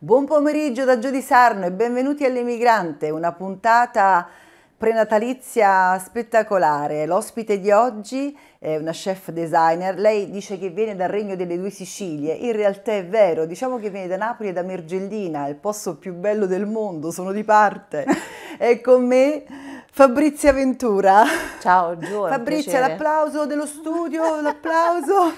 Buon pomeriggio da Gio di Sarno e benvenuti all'Emigrante, una puntata prenatalizia spettacolare. L'ospite di oggi è una chef designer, lei dice che viene dal regno delle due Sicilie, in realtà è vero, diciamo che viene da Napoli e da Mergellina, il posto più bello del mondo, sono di parte. è con me Fabrizia Ventura. Ciao Gio. Fabrizia, l'applauso dello studio, l'applauso.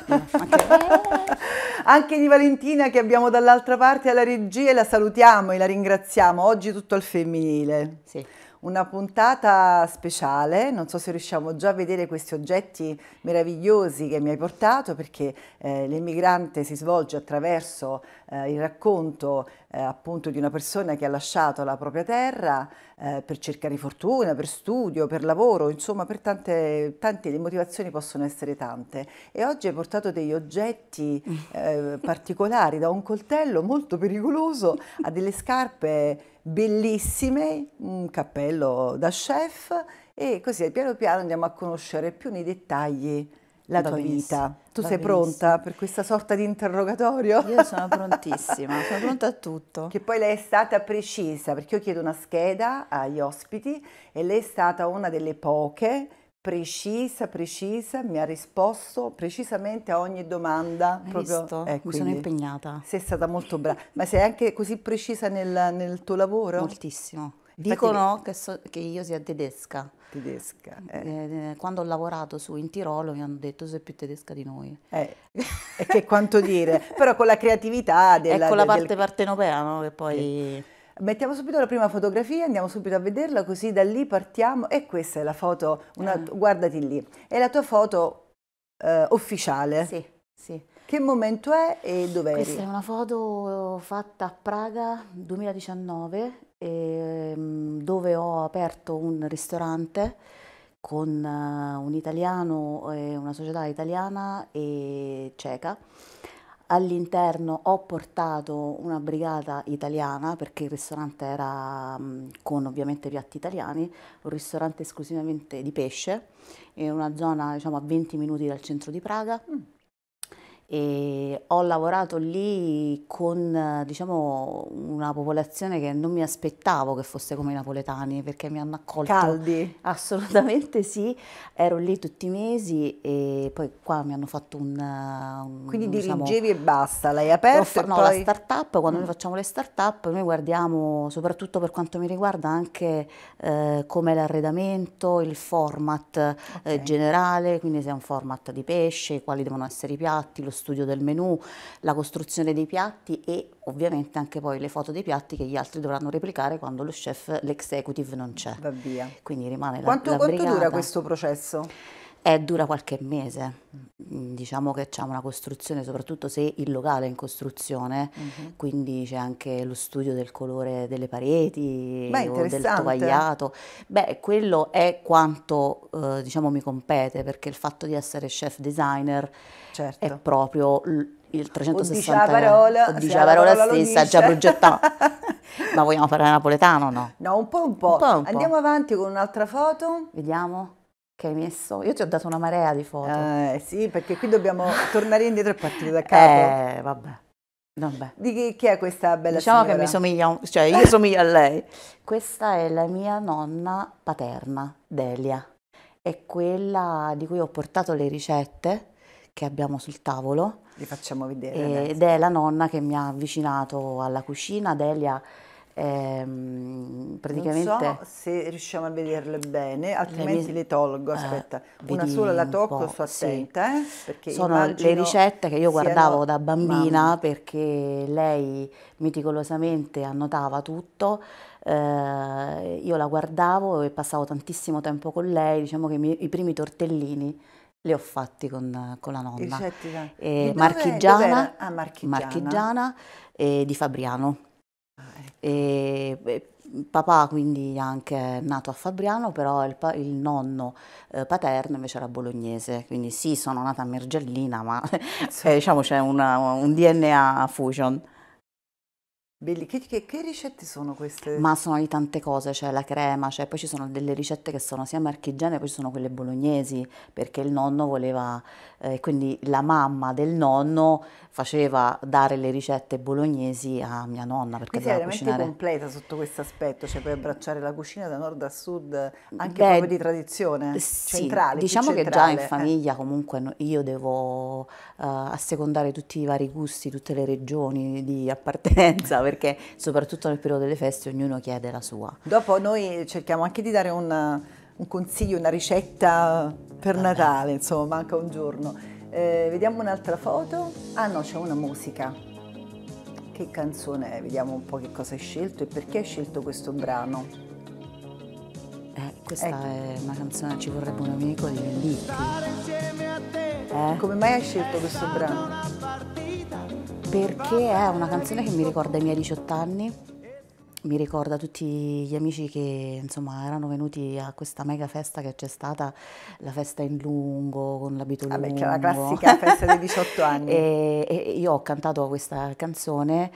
Anche di Valentina che abbiamo dall'altra parte alla regia e la salutiamo e la ringraziamo. Oggi tutto al femminile. Sì una puntata speciale, non so se riusciamo già a vedere questi oggetti meravigliosi che mi hai portato perché eh, l'immigrante si svolge attraverso eh, il racconto eh, appunto di una persona che ha lasciato la propria terra eh, per cercare fortuna, per studio, per lavoro, insomma per tante, tante le motivazioni possono essere tante. E oggi hai portato degli oggetti eh, particolari, da un coltello molto pericoloso a delle scarpe bellissime, un cappello da chef e così piano piano andiamo a conoscere più nei dettagli la tua vita. Tu sei pronta per questa sorta di interrogatorio? Io sono prontissima, sono pronta a tutto. Che poi lei è stata precisa, perché io chiedo una scheda agli ospiti e lei è stata una delle poche precisa, precisa, mi ha risposto precisamente a ogni domanda. Hai proprio, visto? Eh, mi sono impegnata. Sei stata molto brava, ma sei anche così precisa nel, nel tuo lavoro? Moltissimo. Dicono Infatti, che, so, che, io sia tedesca. Tedesca. Eh. eh. Eh, quando ho lavorato su in Tirolo mi hanno detto sei più tedesca di noi. Eh, che quanto dire, però con la creatività della... E con la parte del... partenopea, no? Che poi... Mettiamo subito la prima fotografia, andiamo subito a vederla, così da lì partiamo. E questa è la foto, una, ah. guardati lì, è la tua foto eh, ufficiale. Sì, sì. Che momento è e dove eri? Questa è una foto fatta a Praga 2019 eh, dove ho aperto un ristorante con eh, un italiano, eh, una società italiana e ceca. All'interno ho portato una brigata italiana perché il ristorante era mm, con ovviamente piatti italiani, un ristorante esclusivamente di pesce in una zona diciamo a 20 minuti dal centro di Praga. Mm e ho lavorato lì con diciamo, una popolazione che non mi aspettavo che fosse come i napoletani perché mi hanno accolto caldi assolutamente sì ero lì tutti i mesi e poi qua mi hanno fatto un, un quindi diciamo, dirigevi e basta l'hai aperto fa- no poi... la start up quando mm. noi facciamo le start up noi guardiamo soprattutto per quanto mi riguarda anche eh, come l'arredamento il format eh, okay. eh, generale quindi se è un format di pesce quali devono essere i piatti lo studio del menù, la costruzione dei piatti e ovviamente anche poi le foto dei piatti che gli altri dovranno replicare quando lo chef, l'executive non c'è. Va via. Quindi rimane quanto, la, la Quanto dura questo processo? eh, dura qualche mese. Mm, diciamo che c'è una costruzione, soprattutto se il locale è in costruzione, uh-huh. quindi c'è anche lo studio del colore delle pareti Beh, o del tovagliato. Beh, quello è quanto eh, diciamo mi compete, perché il fatto di essere chef designer certo. è proprio il 360 parola, dice la parola, parola stessa, già progettato. Ma vogliamo parlare napoletano no? No, un po', un po'. Un po', un po'. Andiamo avanti con un'altra foto. Vediamo che hai messo? Io ti ho dato una marea di foto. Eh, sì, perché qui dobbiamo tornare indietro e partire da capo. Eh, vabbè. vabbè. Di chi, chi, è questa bella diciamo signora? Diciamo che mi somiglia, cioè io somiglio a lei. Questa è la mia nonna paterna, Delia. È quella di cui ho portato le ricette che abbiamo sul tavolo. Li facciamo vedere. Ed adesso. è la nonna che mi ha avvicinato alla cucina. Delia Ehm, praticamente... Non so se riusciamo a vederle bene, altrimenti le, mie... le tolgo, eh, aspetta, eh, una sola la tocco, un sto attenta, sì. eh, sono le ricette che io guardavo da bambina mamma. perché lei meticolosamente annotava tutto, eh, io la guardavo e passavo tantissimo tempo con lei, diciamo che i, i primi tortellini li ho fatti con, con la nonna, eh, marchigiana, ah, marchigiana. marchigiana e eh, di Fabriano. E, e, papà quindi anche nato a Fabriano, però il, il nonno eh, paterno invece era bolognese, quindi sì sono nata a Mergellina, ma eh, diciamo c'è un DNA fusion. Belli. Che, che, che, ricette sono queste? Ma sono di tante cose, c'è la crema, cioè, poi ci sono delle ricette che sono sia marchigiane, poi ci sono quelle bolognesi, perché il nonno voleva, eh, quindi la mamma del nonno faceva dare le ricette bolognesi a mia nonna. Perché quindi è veramente cucinare. completa sotto questo aspetto, cioè puoi abbracciare la cucina da nord a sud, anche Beh, proprio di tradizione sì, centrale. Diciamo che già in eh. famiglia comunque io devo uh, assecondare tutti i vari gusti, tutte le regioni di appartenenza, perché soprattutto nel periodo delle feste ognuno chiede la sua. Dopo noi cerchiamo anche di dare una, un consiglio, una ricetta per Vabbè. Natale, insomma, manca un giorno. Eh, vediamo un'altra foto. Ah no, c'è una musica. Che canzone è? Vediamo un po' che cosa hai scelto e perché hai scelto questo brano. Eh, questa eh. è una canzone Ci vorrebbe un amico di Venditti. Eh? Come mai hai scelto questo brano? perché è una canzone che mi ricorda i miei 18 anni, mi ricorda tutti gli amici che insomma, erano venuti a questa mega festa che c'è stata, la festa in lungo con l'abito Vabbè, lungo. Vabbè, c'è la classica festa dei 18 anni. e, e, io ho cantato questa canzone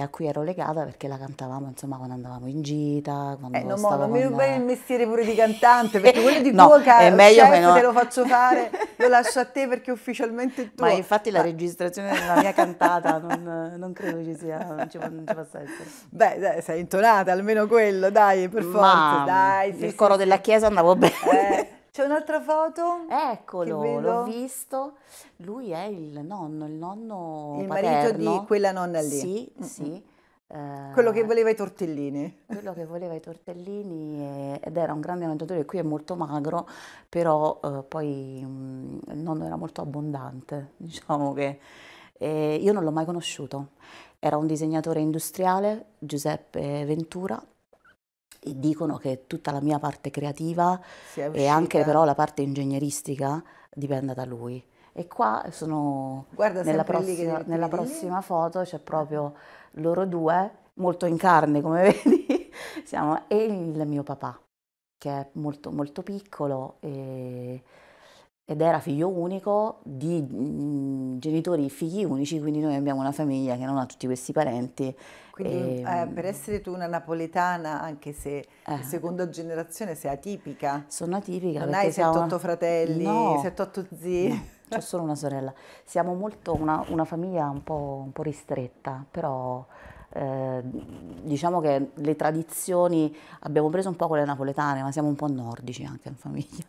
a cui ero legata perché la cantavamo insomma quando andavamo in gita. Quando eh, no, mo, non mi rubare il mestiere pure di cantante perché quello di no, tuo ca- chef, che te lo faccio fare, lo lascio a te perché ufficialmente è tuo. Ma infatti la registrazione della mia cantata non, non credo ci sia, non ci, non ci possa essere. Beh, dai, sei intonata almeno quello, dai, per forza. Ma dai, sì, nel coro sì. della chiesa andavo bene. Eh. C'è un'altra foto? Eccolo, l'ho visto. Lui è il nonno, il nonno Il paterno. marito di quella nonna lì. Sì, mm, mm. sì. Eh, quello che voleva i tortellini. Quello che voleva i tortellini ed era un grande mangiatore, qui è molto magro, però eh, poi mm, il nonno era molto abbondante, diciamo che eh, io non l'ho mai conosciuto. Era un disegnatore industriale, Giuseppe Ventura, e dicono che tutta la mia parte creativa e anche però la parte ingegneristica dipenda da lui. E qua sono Guarda nella, prossima, nella prossima foto c'è proprio loro due, molto in carne come vedi, siamo, e il mio papà, che è molto molto piccolo e ed era figlio unico di mm, genitori figli unici, quindi noi abbiamo una famiglia che non ha tutti questi parenti. Quindi e, eh, mm, per essere tu una napoletana, anche se eh, seconda generazione, sei atipica. Sono atipica. Non hai 7-8 una... fratelli, no, 7-8 zii. No, c'ho solo una sorella. Siamo molto una, una famiglia un po', un po' ristretta, però... Eh, diciamo che le tradizioni abbiamo preso un po' quelle napoletane, ma siamo un po' nordici anche in famiglia.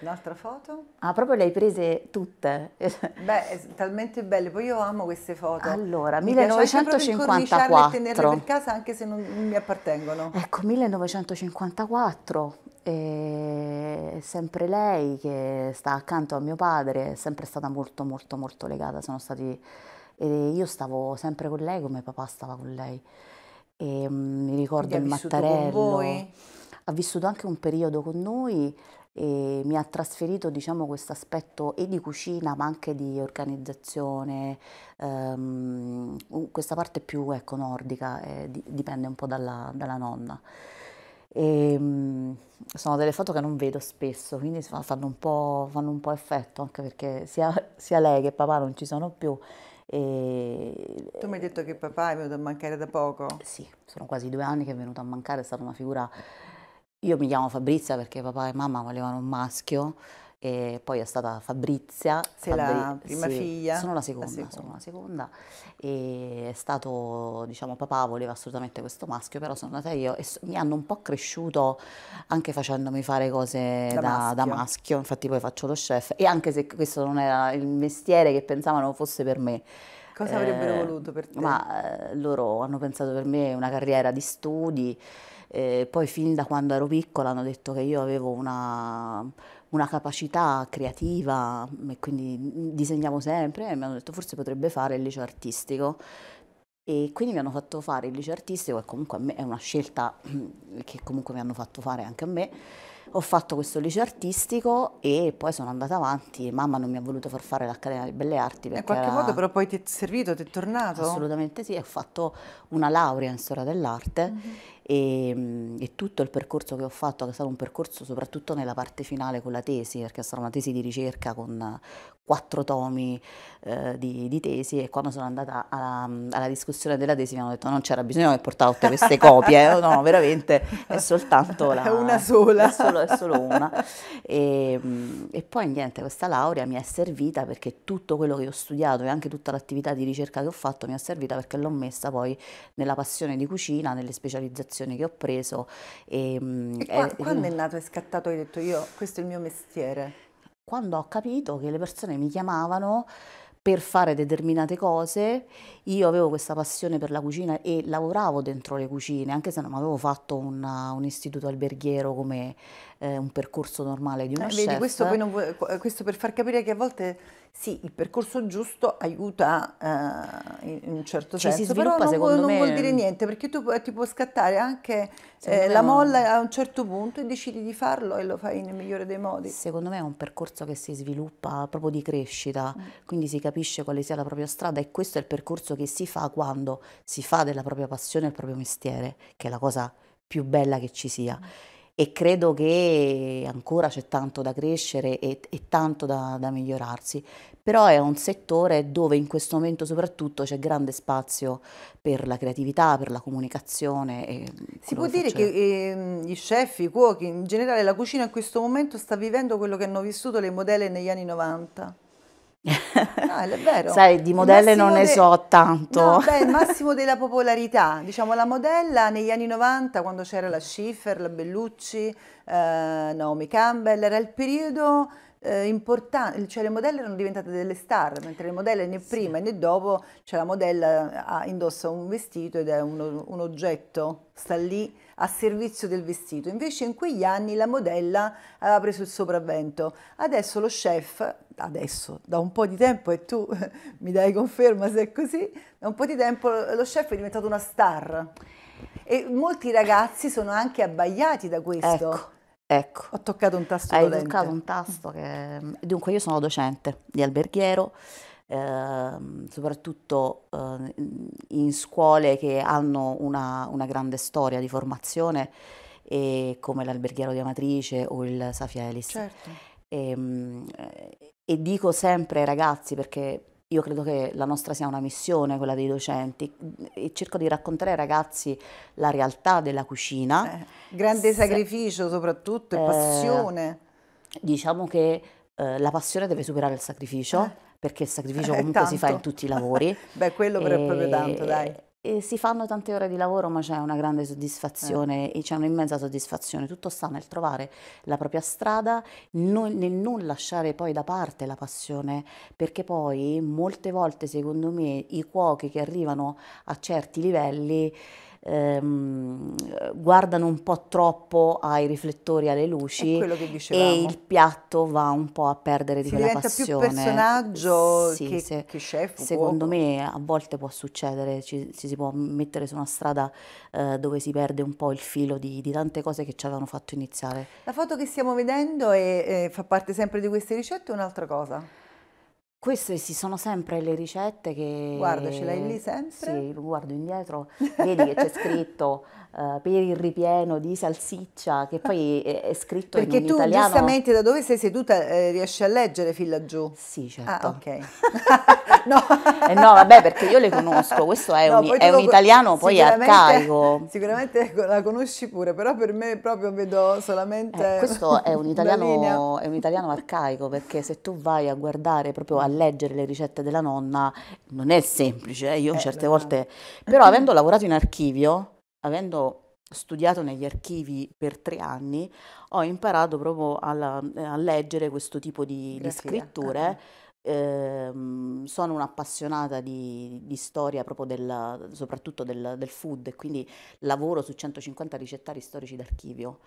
Un'altra foto? Ah, proprio le hai prese tutte. Beh, talmente belle, poi io amo queste foto. Allora, mi 1954. Mi tenerle per casa anche se non mi appartengono. Ecco, 1954, e eh, sempre lei che sta accanto a mio padre, è sempre stata molto molto molto legata, sono stati... io stavo sempre con lei come papà stava con lei. E, mm, mi ricordo Quindi il Mattarello. Ha vissuto anche un periodo con noi e mi ha trasferito diciamo, questo aspetto e di cucina ma anche di organizzazione, ehm, questa parte più ecco, nordica, eh, dipende un po' dalla, dalla nonna. E, ehm, mh, sono delle foto che non vedo spesso, quindi fanno un po', fanno un po effetto, anche perché sia, sia lei che papà non ci sono più, e... Tu mi hai detto che papà è venuto a mancare da poco? Sì, sono quasi due anni che è venuto a mancare, è stata una figura io mi chiamo Fabrizia perché papà e mamma volevano un maschio e poi è stata Fabrizia. Sei Fabri- la prima sì, figlia? Sono la seconda, la seconda. sono la seconda. E è stato, diciamo, papà voleva assolutamente questo maschio, però sono nata io e so, mi hanno un po' cresciuto anche facendomi fare cose da, da, maschio. da, maschio. infatti poi faccio lo chef e anche se questo non era il mestiere che pensavano fosse per me. Cosa eh, avrebbero voluto per te? Ma eh, loro hanno pensato per me una carriera di studi, eh, poi fin da quando ero piccola hanno detto che io avevo una, una capacità creativa e quindi disegnavo sempre e mi hanno detto forse potrebbe fare il liceo artistico. E quindi mi hanno fatto fare il liceo artistico e comunque a me è una scelta che comunque mi hanno fatto fare anche a me. Ho fatto questo liceo artistico e poi sono andata avanti e mamma non mi ha voluto far fare l'Accademia delle Belle Arti. In qualche era... modo però poi ti è servito, ti è tornato? Assolutamente sì, ho fatto una laurea in storia dell'arte mm -hmm e, mm, e, tutto il percorso che ho fatto, che è stato un percorso soprattutto nella parte finale con la tesi, perché è stata una tesi di ricerca con eh, quattro tomi eh, di, di, tesi e quando sono andata alla, mm, alla, discussione della tesi mi hanno detto non c'era bisogno che portavo tutte queste copie, eh? no, veramente è soltanto la, una sola. È solo, è solo una. E, mm, e poi niente, questa laurea mi è servita perché tutto quello che ho studiato e anche tutta l'attività di ricerca che ho fatto mi è servita perché l'ho messa poi nella passione di cucina, nelle specializzazioni formazione che ho preso. E, mm, e qua, è, quando è nato, è scattato, hai detto io, questo è il mio mestiere? Quando ho capito che le persone mi chiamavano per fare determinate cose, io avevo questa passione per la cucina e lavoravo dentro le cucine, anche se non avevo fatto un, un istituto alberghiero come eh, un percorso normale di uno eh, vedi, questo, vuoi, eh, questo, per far capire che a volte sì, il percorso giusto aiuta eh, in un certo Ci cioè, senso, si sviluppa, però non, secondo non me... vuol dire niente, perché tu ti può scattare anche eh, la molla a un certo punto e decidi di farlo e lo fai nel migliore dei modi. Secondo me è un percorso che si sviluppa proprio di crescita, mm. quindi si capisce quale sia la propria strada e questo è il percorso che si fa quando si fa della propria passione il proprio mestiere, che è la cosa più bella che ci sia. Mm e credo che ancora c'è tanto da crescere e, e tanto da, da, migliorarsi, però è un settore dove in questo momento soprattutto c'è grande spazio per la creatività, per la comunicazione. si può dire che eh, gli chef, i cuochi, in generale la cucina in questo momento sta vivendo quello che hanno vissuto le modelle negli anni 90? No, è vero. Sai, di modelle non ne de... so tanto. No, beh, il massimo della popolarità, diciamo la modella negli anni 90 quando c'era la Schiffer, la Bellucci, eh, Naomi Campbell, era il periodo eh, importanti, cioè le modelle erano diventate delle star, mentre le modelle né prima sì. né dopo, cioè la modella eh, ha, indossa un vestito ed è uno, un oggetto, sta lì a servizio del vestito. Invece in quegli anni la modella aveva preso il sopravvento. Adesso lo chef, adesso da un po' di tempo, e tu mi dai conferma se è così, da un po' di tempo lo chef è diventato una star. E molti ragazzi sono anche abbagliati da questo. Ecco Ecco. Ho toccato un tasto Hai dolente. toccato un tasto che... Dunque io sono docente di alberghiero, eh, soprattutto eh, in scuole che hanno una, una, grande storia di formazione e come l'alberghiero di Amatrice o il Safielis. Certo. E, ehm, e dico sempre ai ragazzi perché io credo che la nostra sia una missione, quella dei docenti, e cerco di raccontare ai ragazzi la realtà della cucina. Eh, grande Se, sacrificio soprattutto e eh, passione. Diciamo che eh, la passione deve superare il sacrificio, eh. perché il sacrificio eh, comunque tanto. si fa in tutti i lavori. Beh, quello però è proprio tanto, dai. E si fanno tante ore di lavoro, ma c'è una grande soddisfazione eh. e c'è un'immensa soddisfazione. Tutto sta nel trovare la propria strada, non, nel non lasciare poi da parte la passione, perché poi molte volte, secondo me, i cuochi che arrivano a certi livelli ehm, guardano un po' troppo ai riflettori, alle luci e il piatto va un po' a perdere si di quella passione. più personaggio sì, che, se, che chef. Secondo uomo. me a volte può succedere, ci, ci, si può mettere su una strada eh, dove si perde un po' il filo di, di, tante cose che ci avevano fatto iniziare. La foto che stiamo vedendo è, è, eh, fa parte sempre di queste ricette, o un'altra cosa? Queste sì, sono sempre le ricette che... Guarda, ce l'hai lì sempre? Sì, guardo indietro, vedi che c'è scritto eh, per il ripieno di salsiccia, che ah. poi è, scritto Perché in italiano. Perché tu giustamente da dove sei seduta eh, riesci a leggere fin laggiù? Sì, ah, certo. Ah, ok. no. Eh no, vabbè, perché io le conosco, questo è, no, un, è un, italiano poi arcaico. Sicuramente la conosci pure, però per me proprio vedo solamente... Eh, questo è un, italiano, è un italiano arcaico, perché se tu vai a guardare, proprio a mm. leggere le ricette della nonna, non è semplice, eh, io eh, certe volte... Però avendo lavorato in archivio, avendo studiato negli archivi per tre anni, ho imparato proprio alla, a leggere questo tipo di, di scritture. Eh, sono un'appassionata di, di storia proprio del, soprattutto del, del food e quindi lavoro su 150 ricettari storici d'archivio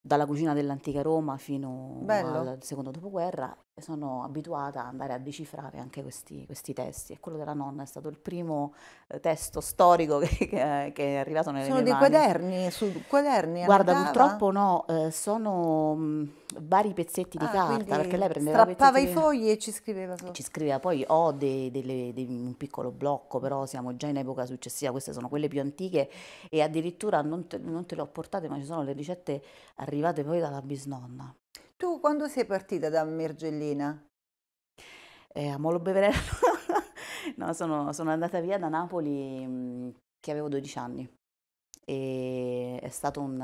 dalla cucina dell'antica Roma fino Bello. al secondo dopoguerra sono abituata ad andare a decifrare anche questi, questi, testi e quello della nonna è stato il primo eh, testo storico che, eh, che, è arrivato nelle sono mie mani. Sono dei quaderni? Su quaderni Guarda, andava? purtroppo no, eh, sono vari pezzetti di ah, carta perché lei prendeva strappava i fogli e ci scriveva sopra. Ci scriveva, poi ho oh, dei, delle, dei, un piccolo blocco, però siamo già in epoca successiva, queste sono quelle più antiche e addirittura non te, non te le ho portate ma ci sono le ricette arrivate poi dalla bisnonna. Tu quando sei partita da Mergellina? Eh, a Molo Beverello? no, sono, sono andata via da Napoli mhmm, che avevo 12 anni e è stato un,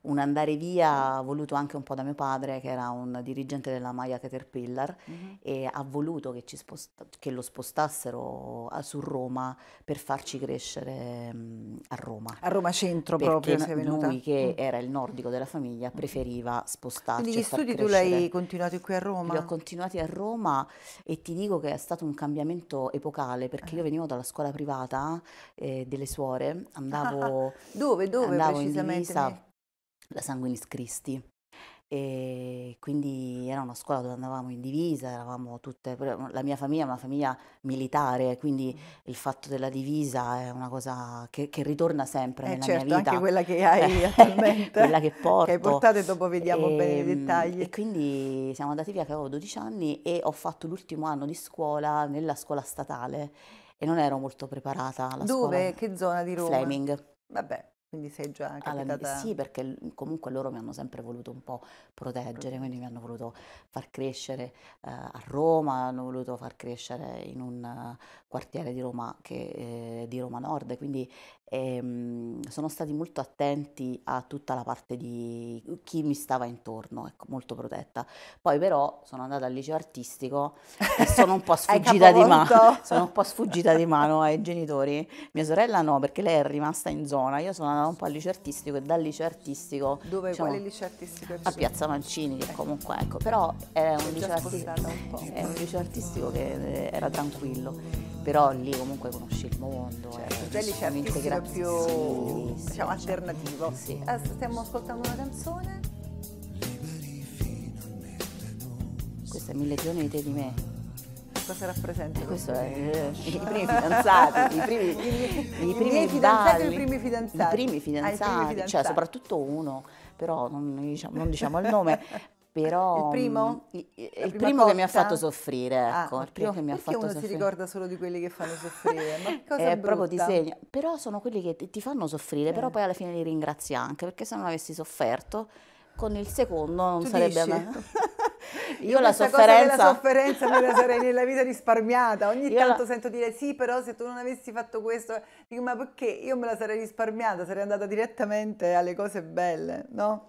un, andare via voluto anche un po' da mio padre che era un dirigente della Maya Caterpillar mm-hmm. e ha voluto che, sposta, che lo spostassero a, su Roma per farci crescere mh, mm, a Roma. A Roma centro Perché proprio. Lui che mm. era il nordico della famiglia preferiva spostarsi. Quindi gli studi tu l'hai continuati qui a Roma? Li ho continuati a Roma e ti dico che è stato un cambiamento epocale perché eh. io venivo dalla scuola privata eh, delle suore, andavo Dove, dove andavo precisamente? Divisa, la Sanguinis Christi. E quindi era una scuola dove andavamo in divisa, eravamo tutte, la mia famiglia è una famiglia militare, quindi mm. il fatto della divisa è una cosa che, che ritorna sempre eh nella certo, mia vita. anche quella che hai attualmente, quella che porto. Che hai portato e dopo vediamo e, ehm, bene i dettagli. E quindi siamo andati via che avevo 12 anni e ho fatto l'ultimo anno di scuola nella scuola statale e non ero molto preparata alla dove? scuola. Dove? Che zona di Roma? Fleming. Vabbè, quindi sei già capitata... Alla, sì, perché comunque loro mi hanno sempre voluto un po' proteggere, quindi mi hanno voluto far crescere eh, a Roma, hanno voluto far crescere in un quartiere di Roma, che, eh, di Roma Nord, quindi ehm, sono stati molto attenti a tutta la parte di chi mi stava intorno, ecco, molto protetta. Poi però sono andata al liceo artistico e sono un po' sfuggita, di, mano, sono un po sfuggita di mano ai genitori. Mia sorella no, perché lei è rimasta in zona, io sono andata un po' al liceo artistico e dal liceo artistico... Dove, diciamo, quale liceo artistico? A Piazza Mancini, che comunque, ecco, però era un, liceo, artistico, è un liceo artistico che eh, era tranquillo però lì comunque conosci il mondo certo, eh, è l'integrazione più sì, diciamo, alternativo sì. eh, stiamo ascoltando una canzone questa è Mille giorni di te di me cosa rappresenta? Eh, questo è, eh. i primi fidanzati, i primi, i, primi fidanzati, i primi fidanzati, i primi ah, fidanzati, cioè soprattutto uno, però non diciamo, non diciamo il nome. Però, il primo? Mm, il, primo che mi ha fatto soffrire, ah, ecco. Ah, il primo che mi ha Perché fatto uno soffrire. si ricorda solo di quelli che fanno soffrire? Ma cosa è brutta. proprio ti Però sono quelli che ti, fanno soffrire, eh. però poi alla fine li ringrazi anche, perché se non avessi sofferto, con il secondo non tu sarebbe dici? a io la sofferenza... Cosa sofferenza me la sarei nella vita risparmiata. Ogni io tanto la... sento dire sì, però se tu non avessi fatto questo, dico ma perché io me la sarei risparmiata, sarei andata direttamente alle cose belle, no?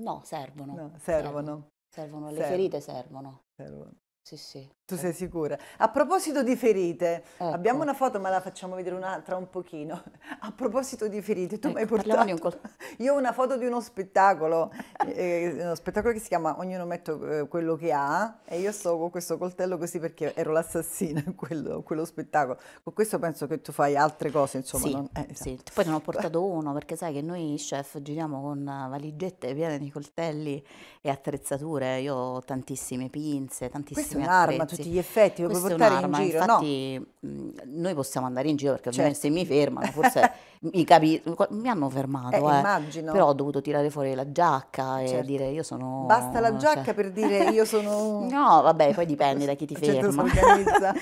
No, servono. No, servono. Servono, servono. le servono. ferite servono. servono. Sì, sì. Tu eh. sei sicura? A proposito di ferite, ecco. abbiamo una foto, ma la facciamo vedere un'altra un pochino. A proposito di ferite, tu ecco, mi hai portato... Col... Io ho una foto di uno spettacolo, eh, eh uno spettacolo che si chiama Ognuno metto eh, quello che ha, e io sto con questo coltello così perché ero l'assassina in quello, quello, spettacolo. Con questo penso che tu fai altre cose, insomma. Sì, non... eh, esatto. sì. poi ne ho portato uno, perché sai che noi chef giriamo con valigette piene di coltelli e attrezzature, io ho tantissime pinze, tantissime un'arma a tutti gli effetti, lo puoi portare in giro, infatti, no? Noi possiamo andare in giro perché certo. se mi fermano, forse mi, capi, mi hanno fermato, eh, eh. immagino. Però ho dovuto tirare fuori la giacca e certo. dire io sono Basta la cioè giacca cioè... per dire io sono No, vabbè, poi dipende da chi ti certo, ferma. Certo,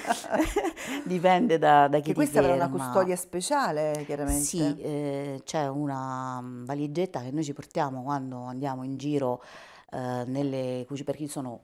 dipende da, da chi che ti questa ferma. questa è una custodia speciale, chiaramente. Sì, eh, c'è una valigetta che noi ci portiamo quando andiamo in giro eh, nelle cucine, perché sono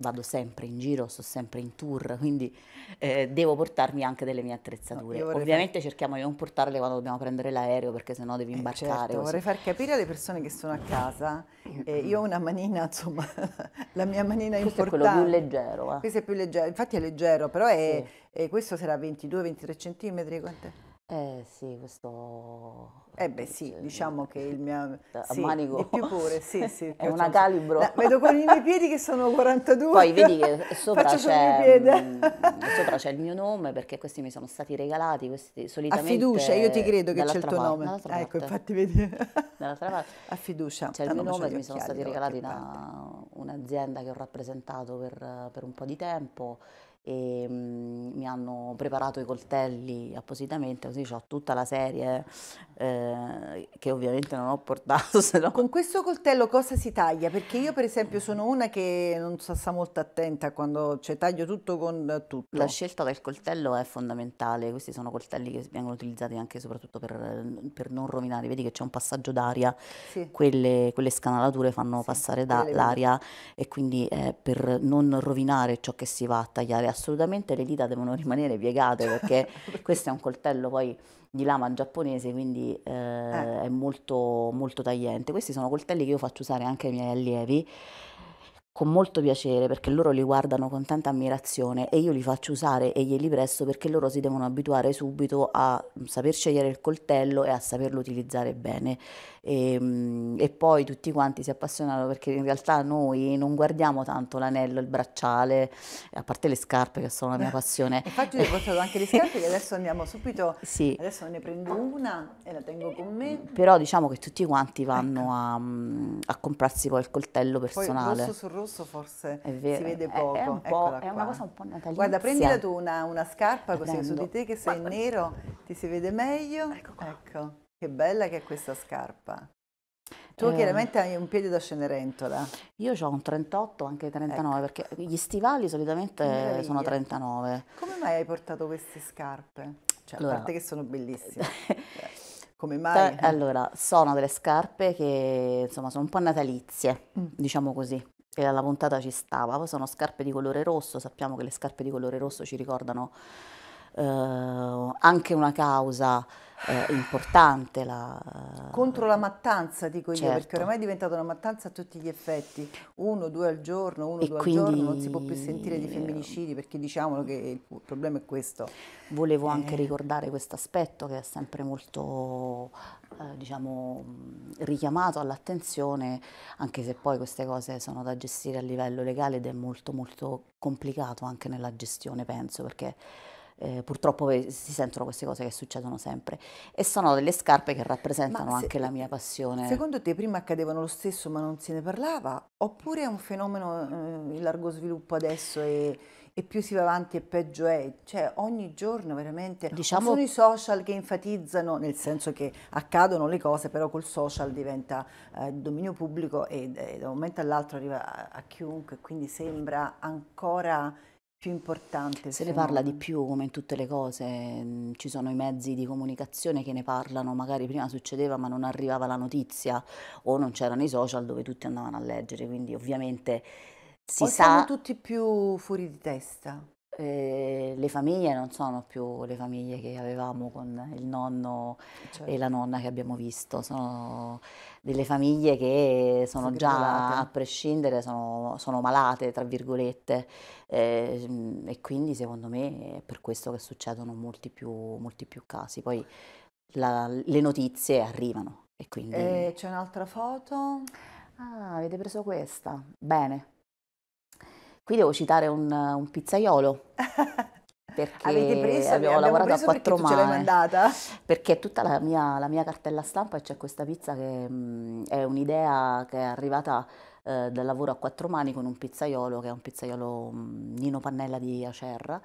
vado sempre in giro, sto sempre in tour, quindi eh, devo portarmi anche delle mie attrezzature. No, Ovviamente far... cerchiamo di non portarle quando dobbiamo prendere l'aereo perché sennò devi imbarcare. Eh certo, vorrei far capire alle persone che sono a casa, eh, io ho una manina, insomma, la mia manina è Questo importante. Questo è quello più leggero. Questo è più leggero, infatti è leggero, però è, sì. Eh, questo sarà 22-23 centimetri, quant'è? Eh sì, questo... Eh beh eh, sì, cioè, diciamo che il mio... Sì, manico... più pure, sì, sì. È una calibro. La, vedo con i miei piedi che sono 42. Poi vedi che sopra, c'è, mh, mm, mm, sopra c'è il mio nome perché questi mi sono stati regalati, questi solitamente... A fiducia, io ti credo che c'è il tuo parte, nome. Ah, ecco, infatti vedi. Dall'altra parte. A fiducia. C'è il mio nome, mi sono stati regalati da un'azienda che ho rappresentato per, per un po' di tempo e... Mh, mm, mi hanno preparato i coltelli appositamente, così ho tutta la serie eh, che ovviamente non ho portato. No... Con questo coltello cosa si taglia? Perché io per esempio sono una che non so, sta molto attenta quando cioè, taglio tutto con tutto. La scelta del coltello è fondamentale, questi sono coltelli che vengono utilizzati anche soprattutto per, per non rovinare, vedi che c'è un passaggio d'aria, sì. quelle, quelle, scanalature fanno sì, passare l'aria e quindi eh, per non rovinare ciò che si va a tagliare assolutamente le dita devono devono rimanere piegate perché questo è un coltello poi di lama giapponese, quindi eh, eh. è molto, molto tagliente. Questi sono coltelli che io faccio usare anche ai miei allievi con molto piacere perché loro li guardano con tanta ammirazione e io li faccio usare e glieli presto perché loro si devono abituare subito a saper scegliere il coltello e a saperlo utilizzare bene. E, ehm, e poi tutti quanti si appassionano perché in realtà noi non guardiamo tanto l'anello, il bracciale, a parte le scarpe che sono la mia passione. Infatti vi ho portato anche le scarpe che adesso andiamo subito, sì. adesso ne prendo una e la tengo con me. Però diciamo che tutti quanti ecco. vanno a, mm, a comprarsi poi il coltello personale. Poi, rosso rosso forse si vede poco. È, è, un po', è una cosa un po' natalizia. Guarda, prendila tu una, una scarpa così prendo. su di te che sei in nero, ti si vede meglio. Ecco, ecco, che bella che è questa scarpa. Tu eh, chiaramente hai un piede da Cenerentola. Io ho un 38, anche 39, ecco. perché gli stivali solitamente Meraviglia. sono 39. Come mai hai portato queste scarpe? Cioè, allora. a parte che sono bellissime. Eh, cioè, come eh, mai? Allora, sono delle scarpe che insomma sono un po' natalizie, mm. diciamo così e alla puntata ci stava. Poi sono scarpe di colore rosso, sappiamo che le scarpe di colore rosso ci ricordano eh, anche una causa eh, importante. La, eh, Contro la mattanza, dico certo. io, perché certo. ormai è diventata una mattanza a tutti gli effetti. Uno, due al giorno, uno, e due quindi, al giorno, non si può più sentire di eh, femminicidi perché diciamolo che il problema è questo. Volevo anche ricordare questo aspetto che è sempre molto diciamo, richiamato all'attenzione, anche se poi queste cose sono da gestire a livello legale ed è molto molto complicato anche nella gestione, penso, perché eh, purtroppo eh, si sentono queste cose che succedono sempre e sono delle scarpe che rappresentano se, anche la mia passione. Secondo te prima accadevano lo stesso ma non se ne parlava oppure è un fenomeno eh, in largo sviluppo adesso e, e, più si va avanti e peggio è? Cioè ogni giorno veramente diciamo, sono i social che enfatizzano nel senso che accadono le cose però col social diventa eh, dominio pubblico e, e da un momento all'altro arriva a, a chiunque quindi sembra ancora più importante. Se ne parla di più come in tutte le cose, mm, ci sono i mezzi di comunicazione che ne parlano, magari prima succedeva ma non arrivava la notizia o non c'erano i social dove tutti andavano a leggere, quindi ovviamente si o sa... Siamo tutti più fuori di testa eh, le famiglie non sono più le famiglie che avevamo con il nonno certo. e la nonna che abbiamo visto, sono delle famiglie che sono già, a prescindere, sono, sono, malate, tra virgolette, eh, e quindi secondo me è per questo che succedono molti più, molti più casi. Poi la, le notizie arrivano e quindi... E eh, c'è un'altra foto? Ah, avete preso questa? Bene. Qui devo citare un, un pizzaiolo. perché Avete preso, abbiamo lavorato a quattro mani. Perché è tutta la mia, la mia, cartella stampa e c'è questa pizza che mh, è un'idea che è arrivata eh, dal lavoro a quattro mani con un pizzaiolo che è un pizzaiolo mh, Nino Pannella di Acerra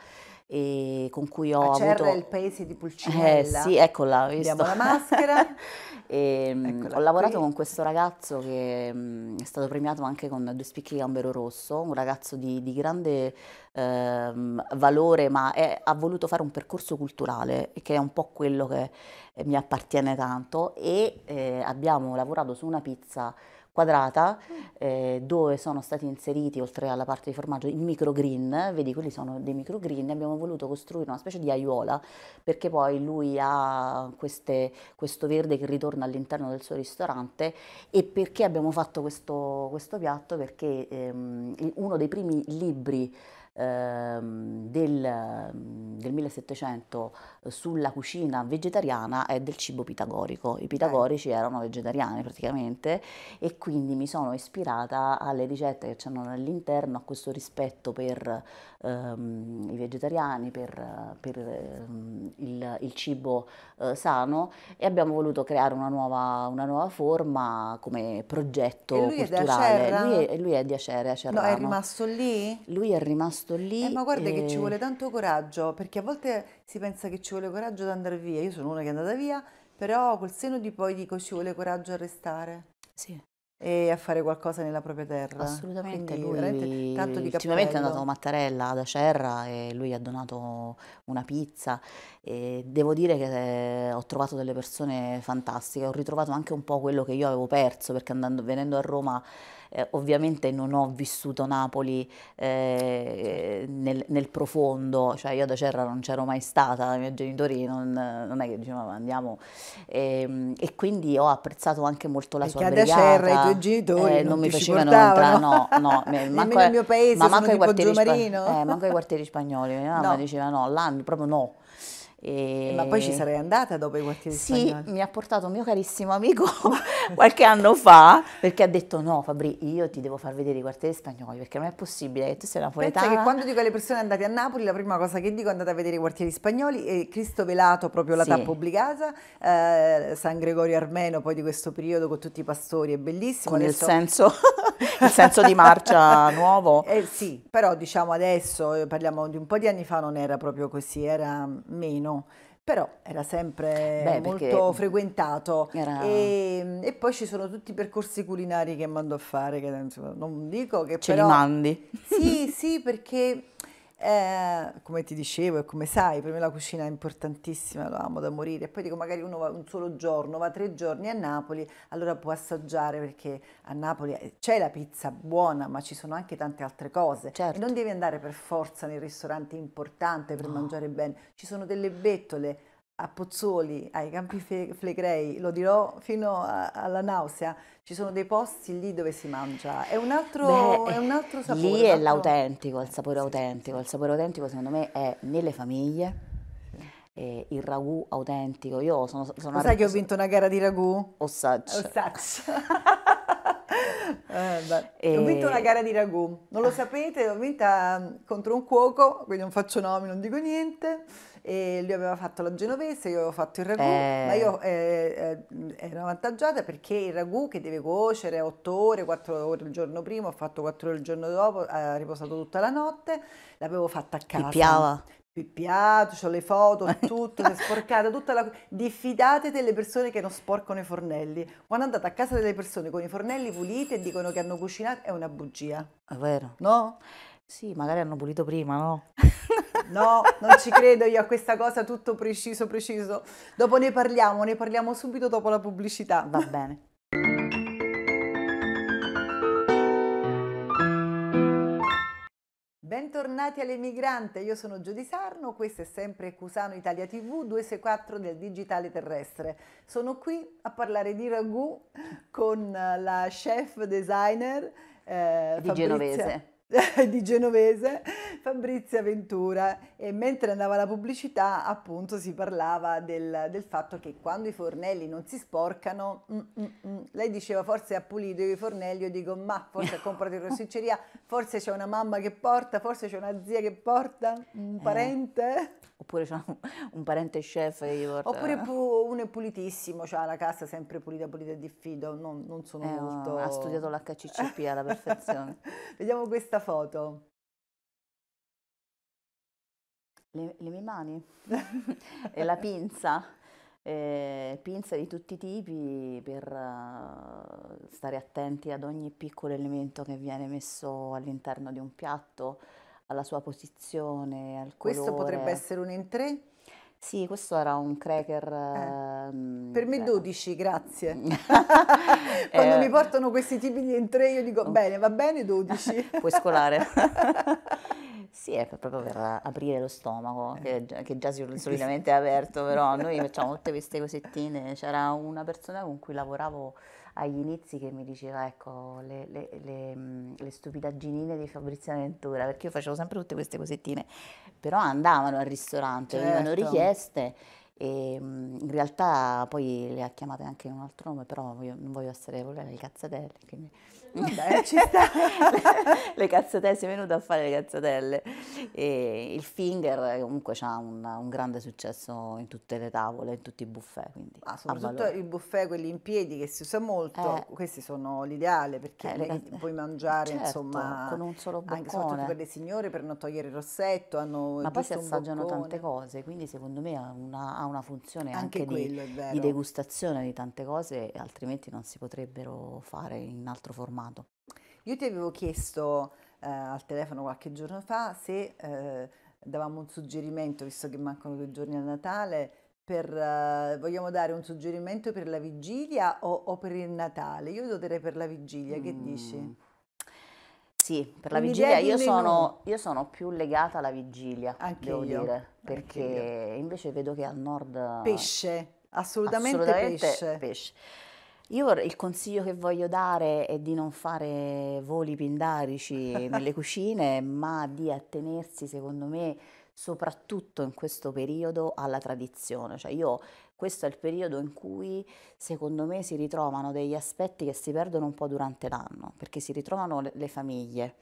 con cui ho Acerra avuto... Acerra il paese di Pulcinella. Eh sì, eccola. ho Abbiamo la maschera. e, ehm, ho lavorato qui. con questo ragazzo che mh, mm, è stato premiato anche con due spicchi di gambero rosso, un ragazzo di, di grande eh, valore, ma è, ha voluto fare un percorso culturale, che è un po' quello che eh, mi appartiene tanto, e eh, abbiamo lavorato su una pizza quadrata mm. eh, dove sono stati inseriti oltre alla parte di formaggio i micro green, vedi quelli sono dei micro green, abbiamo voluto costruire una specie di aiuola perché poi lui ha queste, questo verde che ritorna all'interno del suo ristorante e perché abbiamo fatto questo, questo piatto? Perché ehm, uno dei primi libri ehm, del, mm, del, 1700 eh, sulla cucina vegetariana è del cibo pitagorico. I pitagorici eh. erano vegetariani praticamente e quindi mi sono ispirata alle ricette che c'erano all'interno, a questo rispetto per ehm, i vegetariani, per, per ehm, il, il cibo eh, sano e abbiamo voluto creare una nuova, una nuova forma come progetto e lui culturale. È lui, è, lui è di Acerra, Acerrano. No, è rimasto lì? Lui è rimasto lì. Eh, ma guarda e... che ci vuole tanto coraggio, perché a volte si pensa che ci vuole coraggio ad andare via. Io sono una che è andata via, però col seno di poi dico ci vuole coraggio a restare. Sì e a fare qualcosa nella propria terra. Assolutamente, Quindi, lui tanto di ultimamente è andato a Mattarella, ad Acerra e lui ha donato una pizza e devo dire che eh, ho trovato delle persone fantastiche, ho ritrovato anche un po' quello che io avevo perso perché andando, venendo a Roma eh, ovviamente non ho vissuto Napoli eh, nel, nel, profondo, cioè io da Cerra non c'ero mai stata, i miei genitori non, non è che dicevano andiamo e, ehm, e, quindi ho apprezzato anche molto la Perché sua brigata. Perché da Cerra i tuoi genitori eh, non, non mi facevano entrare, no, no, manco, nel mio paese ma manco, ai quartieri, spa- eh, manco ai quartieri spagnoli, mia mamma no. diceva no, là proprio no e... Eh, Ma poi ci sarei andata dopo i quartieri sì, spagnoli? Sì, mi ha portato un mio carissimo amico qualche anno fa perché ha detto no Fabri, io ti devo far vedere i quartieri spagnoli perché non è possibile che tu sei napoletana. Pensa che quando dico alle persone andate a Napoli la prima cosa che dico è andate a vedere i quartieri spagnoli e Cristo Velato, proprio la sì. tappa obbligata, eh, San Gregorio Armeno poi di questo periodo con tutti i pastori, è bellissimo. Con adesso... il, senso, il senso di marcia nuovo. Eh sì, però diciamo adesso, eh, parliamo di un po' di anni fa non era proprio così, era meno meno però era sempre Beh, molto frequentato era... e, e, poi ci sono tutti i percorsi culinari che mando a fare che insomma, non dico che ce però... li mandi sì sì perché eh, come ti dicevo e come sai, per me la cucina è importantissima, lo amo da morire. E poi dico, magari uno va un solo giorno, va tre giorni a Napoli, allora può assaggiare perché a Napoli eh, c'è la pizza buona, ma ci sono anche tante altre cose. Certo. E non devi andare per forza nel ristorante importante per no. mangiare bene, ci sono delle bettole a Pozzoli, ai Campi Flegrei, lo dirò fino a, alla nausea, ci sono dei posti lì dove si mangia, è un altro, Beh, è un altro sapore. Lì è l'autentico, il sapore sì, autentico, il sapore autentico secondo me è nelle famiglie, eh, il ragù autentico. Io sono, sono sai che ho vinto una gara di ragù? Ossaccio. Ossaccio. eh, e... Ho vinto una gara di ragù, non lo ah. sapete, l'ho vinta contro un cuoco, quindi non faccio nomi, non dico niente e lui aveva fatto la genovese, io avevo fatto il ragù, eh. ma io eh, eh, ero avvantaggiata perché il ragù che deve cuocere 8 ore, 4 ore il giorno prima, ho fatto 4 ore il giorno dopo, ha riposato tutta la notte, l'avevo fatta a casa. Pippiava? Pippiato, ho le foto, tutto, si è sporcata, tutta la... Diffidate delle persone che non sporcano i fornelli. Quando andate a casa delle persone con i fornelli puliti e dicono che hanno cucinato, è una bugia. È vero. No? Sì, magari hanno pulito prima, no? No, non ci credo io a questa cosa tutto preciso, preciso. Dopo ne parliamo, ne parliamo subito dopo la pubblicità. Va bene. Bentornati all'Emigrante, io sono Giodi Sarno, questo è sempre Cusano Italia TV 264 del Digitale Terrestre. Sono qui a parlare di ragù con la chef designer eh, di Fabrizia, Genovese. di genovese Fabrizia Ventura e mentre andava la pubblicità appunto si parlava del, del fatto che quando i fornelli non si sporcano mm, mm, mm. lei diceva forse ha pulito i fornelli io dico ma forse ha comprato in rosticceria forse c'è una mamma che porta forse c'è una zia che porta un eh. parente eh oppure c'è un, parente chef che gli porta... Oppure uno è pulitissimo, ha la cassa sempre pulita, pulita e diffido, non, non sono eh, molto... Ha studiato l'HCCP alla perfezione. Vediamo questa foto. Le, le mie mani, la pinza, eh, pinza di tutti i tipi per uh, stare attenti ad ogni piccolo elemento che viene messo all'interno di un piatto, alla sua posizione, al Questo potrebbe essere un in tre? Sì, questo era un cracker. Eh. Um, per me beh. 12, grazie. Quando eh. mi portano questi tipi di entree io dico bene, va bene 12. Puoi scolare. sì, è proprio per aprire lo stomaco, eh. che, che, già solitamente è aperto, però noi facciamo tutte queste cosettine. C'era una persona con cui lavoravo agli inizi che mi diceva ecco le, le, le, mm, le stupidaginine di Fabrizio Ventura, perché io facevo sempre tutte queste cosettine, però andavano al ristorante, certo. venivano richieste e mm, in realtà poi le ha chiamate anche in un altro nome, però voglio, non voglio essere, volere le cazzatelle, quindi Vabbè, ci sta. le cazzatelle, si è venuta a fare le cazzatelle. E il finger eh, comunque ha un, un, grande successo in tutte le tavole, in tutti i buffet. Quindi, ah, soprattutto i buffet, quelli in piedi che si usa molto, eh, questi sono l'ideale perché eh, caz- puoi mangiare certo, insomma con un solo boccone. Anche soprattutto per le signore per non togliere il rossetto. Hanno Ma poi si assaggiano tante cose, quindi secondo me ha una, ha una funzione anche, anche di, di degustazione di tante cose, altrimenti non si potrebbero fare in altro formato consumato. Io ti avevo chiesto eh, al telefono qualche giorno fa se eh, davamo un suggerimento, visto che mancano due giorni a Natale, per, eh, vogliamo dare un suggerimento per la vigilia o, o per il Natale? Io lo darei per la vigilia, che mm. dici? Sì, per la vigilia io sono, io sono, più legata alla vigilia, Anche devo io. dire, perché io. invece vedo che al nord... Pesce, assolutamente, assolutamente pesce. pesce. Io il consiglio che voglio dare è di non fare voli pindarici nelle cucine, ma di attenersi, secondo me, soprattutto in questo periodo alla tradizione. Cioè io, questo è il periodo in cui secondo me si ritrovano degli aspetti che si perdono un po' durante l'anno, perché si ritrovano le, le famiglie.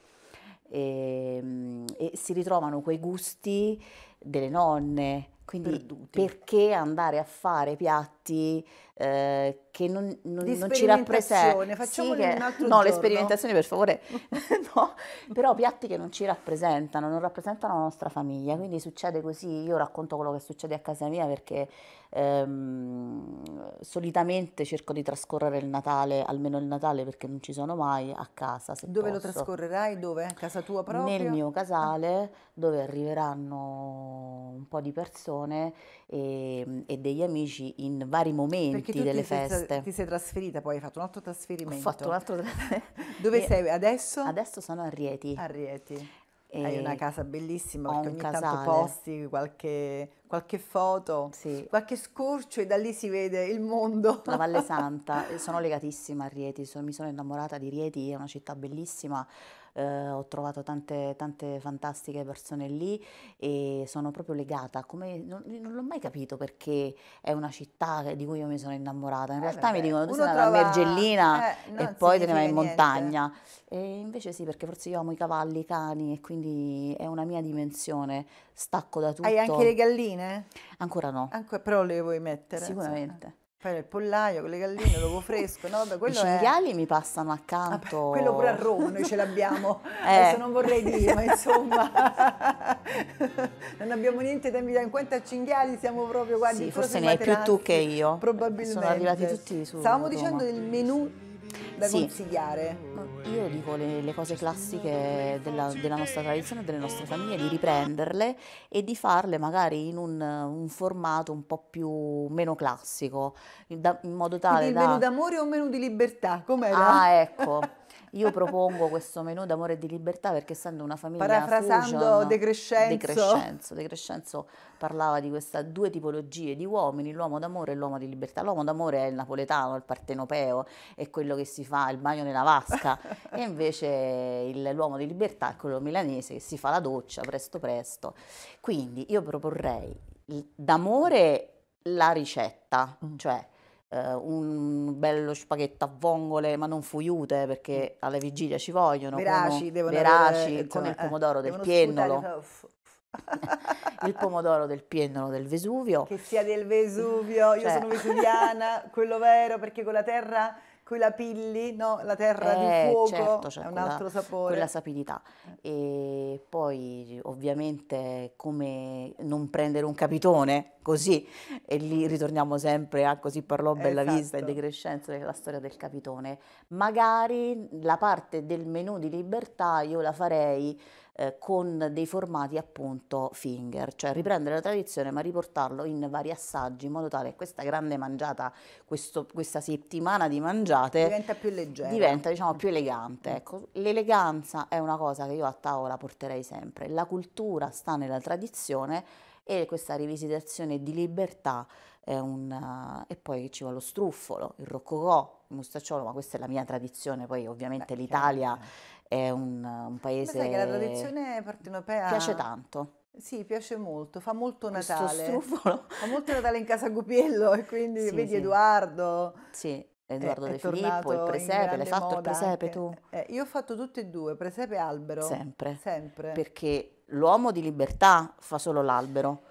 E, ehm, e, si ritrovano quei gusti delle nonne, quindi Perduti. perché andare a fare piatti piatti eh, che non, non, non ci rappresentano. Facciamo sì, che, un altro No, le sperimentazioni per favore, no, però piatti che non ci rappresentano, non rappresentano la nostra famiglia, quindi succede così, io racconto quello che succede a casa mia perché ehm, solitamente cerco di trascorrere il Natale, almeno il Natale perché non ci sono mai a casa. dove posso. lo trascorrerai? Dove? A casa tua proprio? Nel mio ah. casale dove arriveranno un po' di persone e, ehm, e degli amici in vari momenti delle ti feste. Sei, ti sei trasferita, poi hai fatto un altro trasferimento. Ho fatto un altro trasferimento. Dove e sei adesso? Adesso sono a Rieti. A Rieti. E Hai una casa bellissima perché ogni casale. tanto posti qualche, qualche foto, sì. qualche scorcio e da lì si vede il mondo. La Valle Santa, sono legatissima a Rieti, sono, mi sono innamorata di Rieti, è una città bellissima, eh, ho trovato tante, tante fantastiche persone lì e sono proprio legata, come, non, non l'ho mai capito perché è una città di cui io mi sono innamorata, in eh, realtà vabbè. mi dicono tu sei una trova... Mergellina eh, e poi te ne vai in montagna, e invece sì perché forse io amo i cavalli, i cani e quindi è una mia dimensione, stacco da tutto. Hai anche le galline? Ancora no. Ancora, però le vuoi mettere? Sicuramente. Sì. Poi il pollaio con le galline, l'uovo fresco, no? Beh, I cinghiali è... mi passano accanto. Vabbè, quello pure a Roma noi ce l'abbiamo, eh. adesso non vorrei dire, ma insomma non abbiamo niente da invidiare. In quanto a cinghiali siamo proprio, guardi, sì, forse ne hai più tu che io. Probabilmente. Sono arrivati tutti su Stavamo dicendo del menù da sì. consigliare? Eh, io dico le, le cose classiche della, della, nostra tradizione, delle nostre famiglie, di riprenderle e di farle magari in un, un formato un po' più meno classico, da, in modo tale Quindi da... il menù d'amore o un menù di libertà? Com'era? Ah, ecco. Io propongo questo menù d'amore e di libertà perché essendo una famiglia Parafrasando fusion, De Crescenzo. De Crescenzo, De Crescenzo parlava di queste due tipologie di uomini, l'uomo d'amore e l'uomo di libertà. L'uomo d'amore è il napoletano, il partenopeo, è quello che si fa il bagno nella vasca e invece il, l'uomo di libertà è quello milanese che si fa la doccia presto presto. Quindi io proporrei d'amore la ricetta, mm. cioè eh, un bello spaghetto a vongole, ma non fuiute perché mm. alla vigilia ci vogliono. Veraci, come, devono veraci, avere, con il eh, pomodoro eh, del piennolo. il pomodoro del piennolo del Vesuvio. Che sia del Vesuvio, io cioè sono vesuviana, quello vero, perché con la terra quella la pilli, no? la terra eh, di fuoco, certo, è un certo, quella, altro sapore. Quella sapidità. E poi ovviamente come non prendere un capitone, così, e lì ritorniamo sempre a così parlò Bella esatto. Vista e Decrescenza, della storia del capitone. Magari la parte del menù di libertà io la farei eh, con dei formati appunto finger, cioè riprendere la tradizione ma riportarlo in vari assaggi in modo tale che questa grande mangiata, questo, questa settimana di mangiate diventa più leggera, diventa diciamo più elegante. Ecco, l'eleganza è una cosa che io a tavola porterei sempre, la cultura sta nella tradizione e questa rivisitazione di libertà è un... Uh, e poi ci va lo struffolo, il roccocò, il mustacciolo, ma questa è la mia tradizione, poi ovviamente Beh, l'Italia è un, un paese... Ma sai che la tradizione partenopea... Piace tanto. Sì, piace molto, fa molto Natale. Fa molto Natale in casa Gupiello e quindi sì, vedi sì. Edoardo. Sì, Edoardo è, De è Filippo, il presepe, l'hai fatto il presepe anche. tu? Eh, io ho fatto tutti e due, presepe e albero. Sempre. Sempre. Perché l'uomo di libertà fa solo l'albero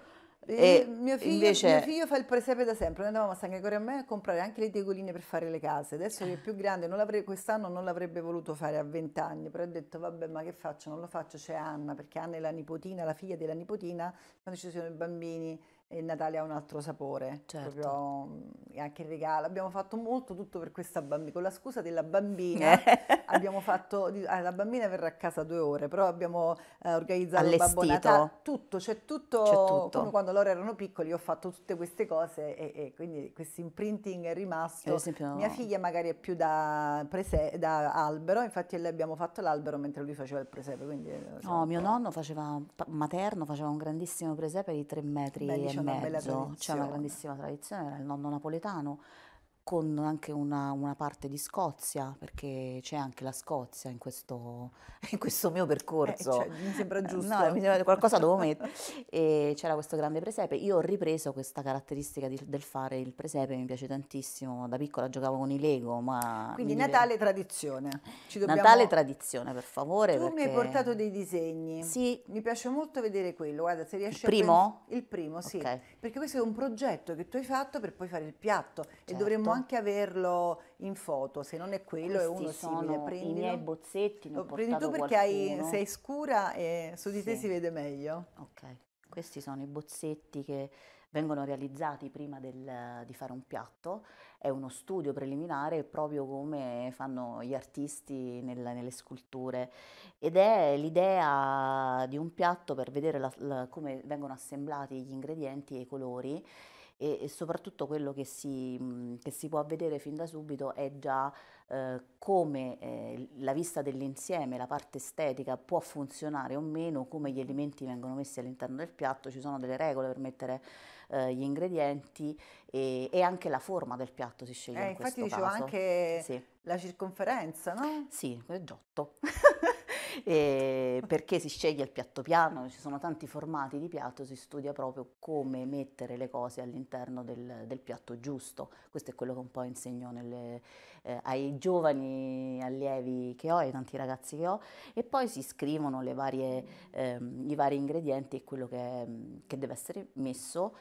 e mio, figlio, invece... mio figlio fa il presepe da sempre. Noi andavamo a San Gregorio a me a comprare anche le tegoline per fare le case. Adesso che è più grande, non quest'anno non l'avrebbe voluto fare a 20 anni, però ho detto vabbè, ma che faccio? Non lo faccio, c'è Anna, perché Anna è la nipotina, la figlia della nipotina. Quando ci sono i bambini il Natale ha un altro sapore, certo. proprio mm, anche il regalo. Abbiamo fatto molto tutto per questa bambina, con la scusa della bambina, eh. abbiamo fatto, ah, la bambina verrà a casa due ore, però abbiamo eh, organizzato il Babbo Natale, tutto, c'è tutto, c'è tutto. quando loro erano piccoli ho fatto tutte queste cose e, e quindi questo imprinting è rimasto. Eh, esempio, Mia figlia magari è più da, prese- da albero, infatti le abbiamo fatto l'albero mentre lui faceva il presepe. Quindi, eh, no, mio nonno faceva, materno, faceva un grandissimo presepe di 3 metri Beh, diciamo, in mezzo, c'è una grandissima tradizione, era il nonno napoletano nascondono anche una, una, parte di Scozia, perché c'è anche la Scozia in questo, in questo mio percorso. Eh, cioè, mi sembra eh, giusto. No, mi sembra qualcosa devo mettere. e c'era questo grande presepe. Io ho ripreso questa caratteristica di, del fare il presepe, mi piace tantissimo. Da piccola giocavo con i Lego, ma... Quindi Natale dire... tradizione. Ci dobbiamo... Natale tradizione, per favore. Tu perché... mi hai portato dei disegni. Sì. Mi piace molto vedere quello, guarda, se riesci il primo? a... Primo? Il primo, sì. Okay. Perché questo è un progetto che tu hai fatto per poi fare il piatto certo. e dovremmo anche anche averlo in foto, se non è quello Questi è uno simile. Prendilo. I miei bozzetti, ne ho oh, prendi tu perché hai, sei scura e su di sì. te si vede meglio. Ok, questi sono i bozzetti che vengono realizzati prima del, di fare un piatto, è uno studio preliminare proprio come fanno gli artisti nel, nelle sculture ed è l'idea di un piatto per vedere la, la, come vengono assemblati gli ingredienti e i colori e, e soprattutto quello che si, che si, può vedere fin da subito è già eh, come eh, la vista dell'insieme, la parte estetica può funzionare o meno, come gli elementi vengono messi all'interno del piatto, ci sono delle regole per mettere eh, gli ingredienti e, e, anche la forma del piatto si sceglie eh, in questo caso. Infatti dicevo anche sì. la circonferenza, no? Sì, il giotto. eh, perché si sceglie il piatto piano, ci sono tanti formati di piatto, si studia proprio come mettere le cose all'interno del, del piatto giusto. Questo è quello che un po' insegno nelle, eh, ai giovani allievi che ho, ai tanti ragazzi che ho, e poi si scrivono varie, ehm, i vari ingredienti e quello che, che deve essere messo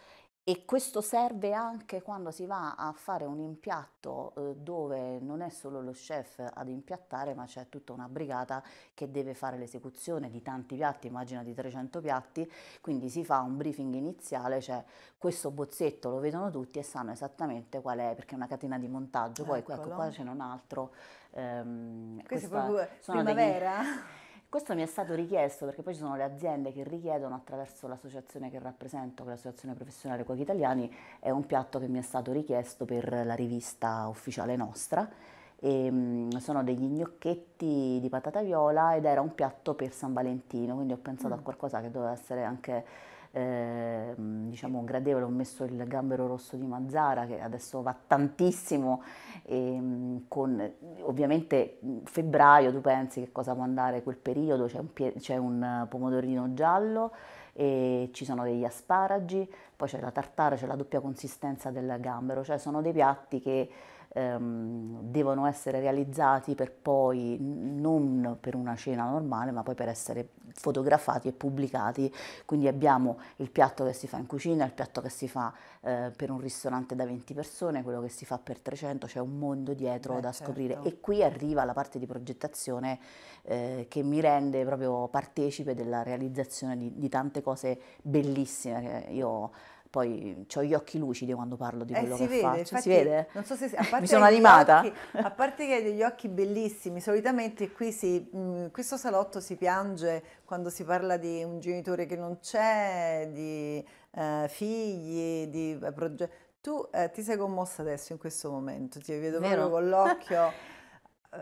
e questo serve anche quando si va a fare un impiatto eh, dove non è solo lo chef ad impiattare, ma c'è tutta una brigata che deve fare l'esecuzione di tanti piatti, immagina di 300 piatti, quindi si fa un briefing iniziale, cioè questo bozzetto lo vedono tutti e sanno esattamente qual è, perché è una catena di montaggio, poi Eccolo. ecco qua c'è un altro. Ehm, Questo è proprio sono primavera? Degli, questo mi è stato richiesto perché poi ci sono le aziende che richiedono attraverso l'associazione che rappresento, che è l'associazione professionale Cuochi Italiani, è un piatto che mi è stato richiesto per la rivista ufficiale nostra. E ehm, sono degli gnocchetti di patata viola ed era un piatto per San Valentino, quindi ho pensato mm. a qualcosa che doveva essere anche Ehm, diciamo gradevole, ho messo il gambero rosso di Mazzara che adesso va tantissimo, e, ehm, con, ovviamente mm, febbraio tu pensi che cosa può andare quel periodo, c'è un, c'è un pomodorino giallo, ci sono degli asparagi, poi c'è la tartara, c'è la doppia consistenza del gambero, cioè sono dei piatti che ehm, devono essere realizzati per poi, non per una cena normale, ma poi per essere fotografati e pubblicati. Quindi abbiamo il piatto che si fa in cucina, il piatto che si fa eh, per un ristorante da 20 persone, quello che si fa per 300, c'è cioè un mondo dietro Beh, da certo. scoprire. E qui arriva la parte di progettazione eh, che mi rende proprio partecipe della realizzazione di, di tante cose bellissime. Io poi ho gli occhi lucidi quando parlo di eh, quello eh, si che vede, faccio, infatti, si vede? Non so se, a parte Mi sono animata. Occhi, a parte che hai degli occhi bellissimi, solitamente qui si, mh, mm, questo salotto si piange quando si parla di un genitore che non c'è, di eh, figli, di eh, progetti. Tu eh, ti sei commossa adesso in questo momento, ti vedo Vero? proprio con l'occhio...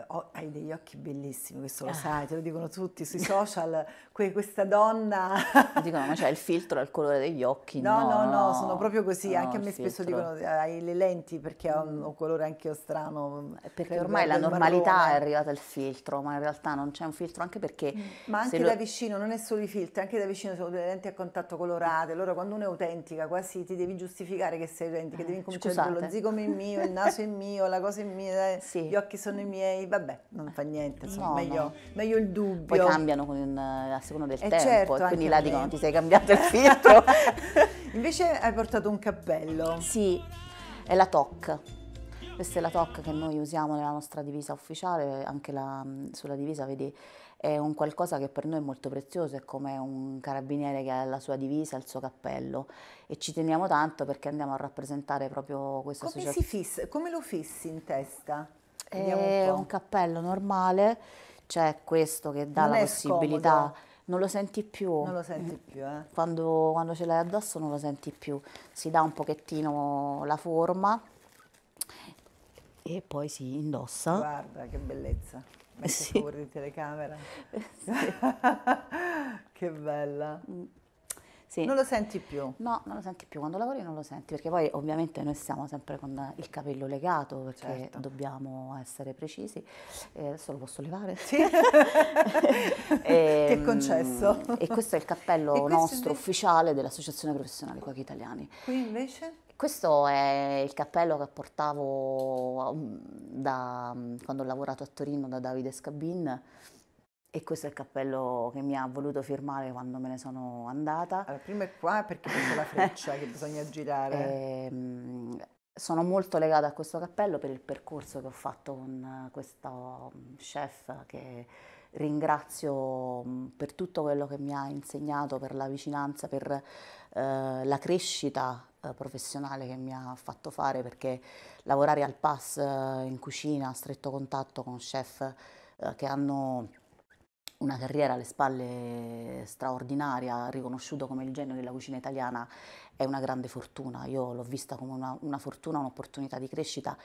Oh, hai degli occhi bellissimi, questo lo ah. sai, te lo dicono tutti sui social, que- questa donna... dicono, ma c'è il filtro al colore degli occhi? No, no, no, no sono proprio così, no, anche a me spesso filtro. dicono eh, hai le lenti perché ho un mm. colore anche io strano. Eh, mm, perché ormai la normalità marrone. è arrivata al filtro, ma in realtà non c'è un filtro anche perché... Mm. Ma anche lo... da vicino, non è solo i filtri, anche da vicino sono delle lenti a contatto colorate, allora quando uno è autentica quasi ti devi giustificare che sei autentica, devi incominciare a dire lo zigomo è mio, il naso è mio, la cosa è mia, sì. gli occhi sono i miei miei, vabbè, non fa niente, insomma, no, meglio, no. meglio, il dubbio. Poi cambiano con, a seconda del eh tempo, certo, e quindi là dicono ti sei cambiato il filtro. Invece hai portato un cappello. Sì, è la TOC. Questa è la TOC che noi usiamo nella nostra divisa ufficiale, anche la, sulla divisa, vedi, è un qualcosa che per noi è molto prezioso, è come un carabiniere che ha la sua divisa, il suo cappello e ci teniamo tanto perché andiamo a rappresentare proprio questa come Si Fissa, come lo fissi in testa? È un, un, cappello normale, c'è cioè questo che dà non la possibilità. Scomodo. Non lo senti più. Non lo senti mm. più, eh. Quando, quando ce l'hai addosso non lo senti più. Si dà un pochettino la forma e poi si indossa. Guarda che bellezza. Metti sì. fuori di telecamera. sì. che bella. Mm. Sì. Non lo senti più? No, non lo senti più, quando lavori non lo senti, perché poi ovviamente noi siamo sempre con il capello legato perché certo. dobbiamo essere precisi, eh, adesso lo posso levare? Sì, e, è ehm, concesso. E questo è il cappello nostro invece... ufficiale dell'Associazione Professionale Cuochi Italiani. Qui invece? Questo è il cappello che portavo um, da, um, quando ho lavorato a Torino da Davide Scabin e questo è il cappello che mi ha voluto firmare quando me ne sono andata. Allora, prima è qua perché c'è la freccia che bisogna girare. E, ehm, sono molto legata a questo cappello per il percorso che ho fatto con questo chef che ringrazio mm, per tutto quello che mi ha insegnato, per la vicinanza, per eh, la crescita eh, professionale che mi ha fatto fare, perché lavorare al pass eh, in cucina, a stretto contatto con chef eh, che hanno una carriera alle spalle straordinaria, riconosciuto come il genio della cucina italiana, è una grande fortuna. Io l'ho vista come una, una fortuna, un'opportunità di crescita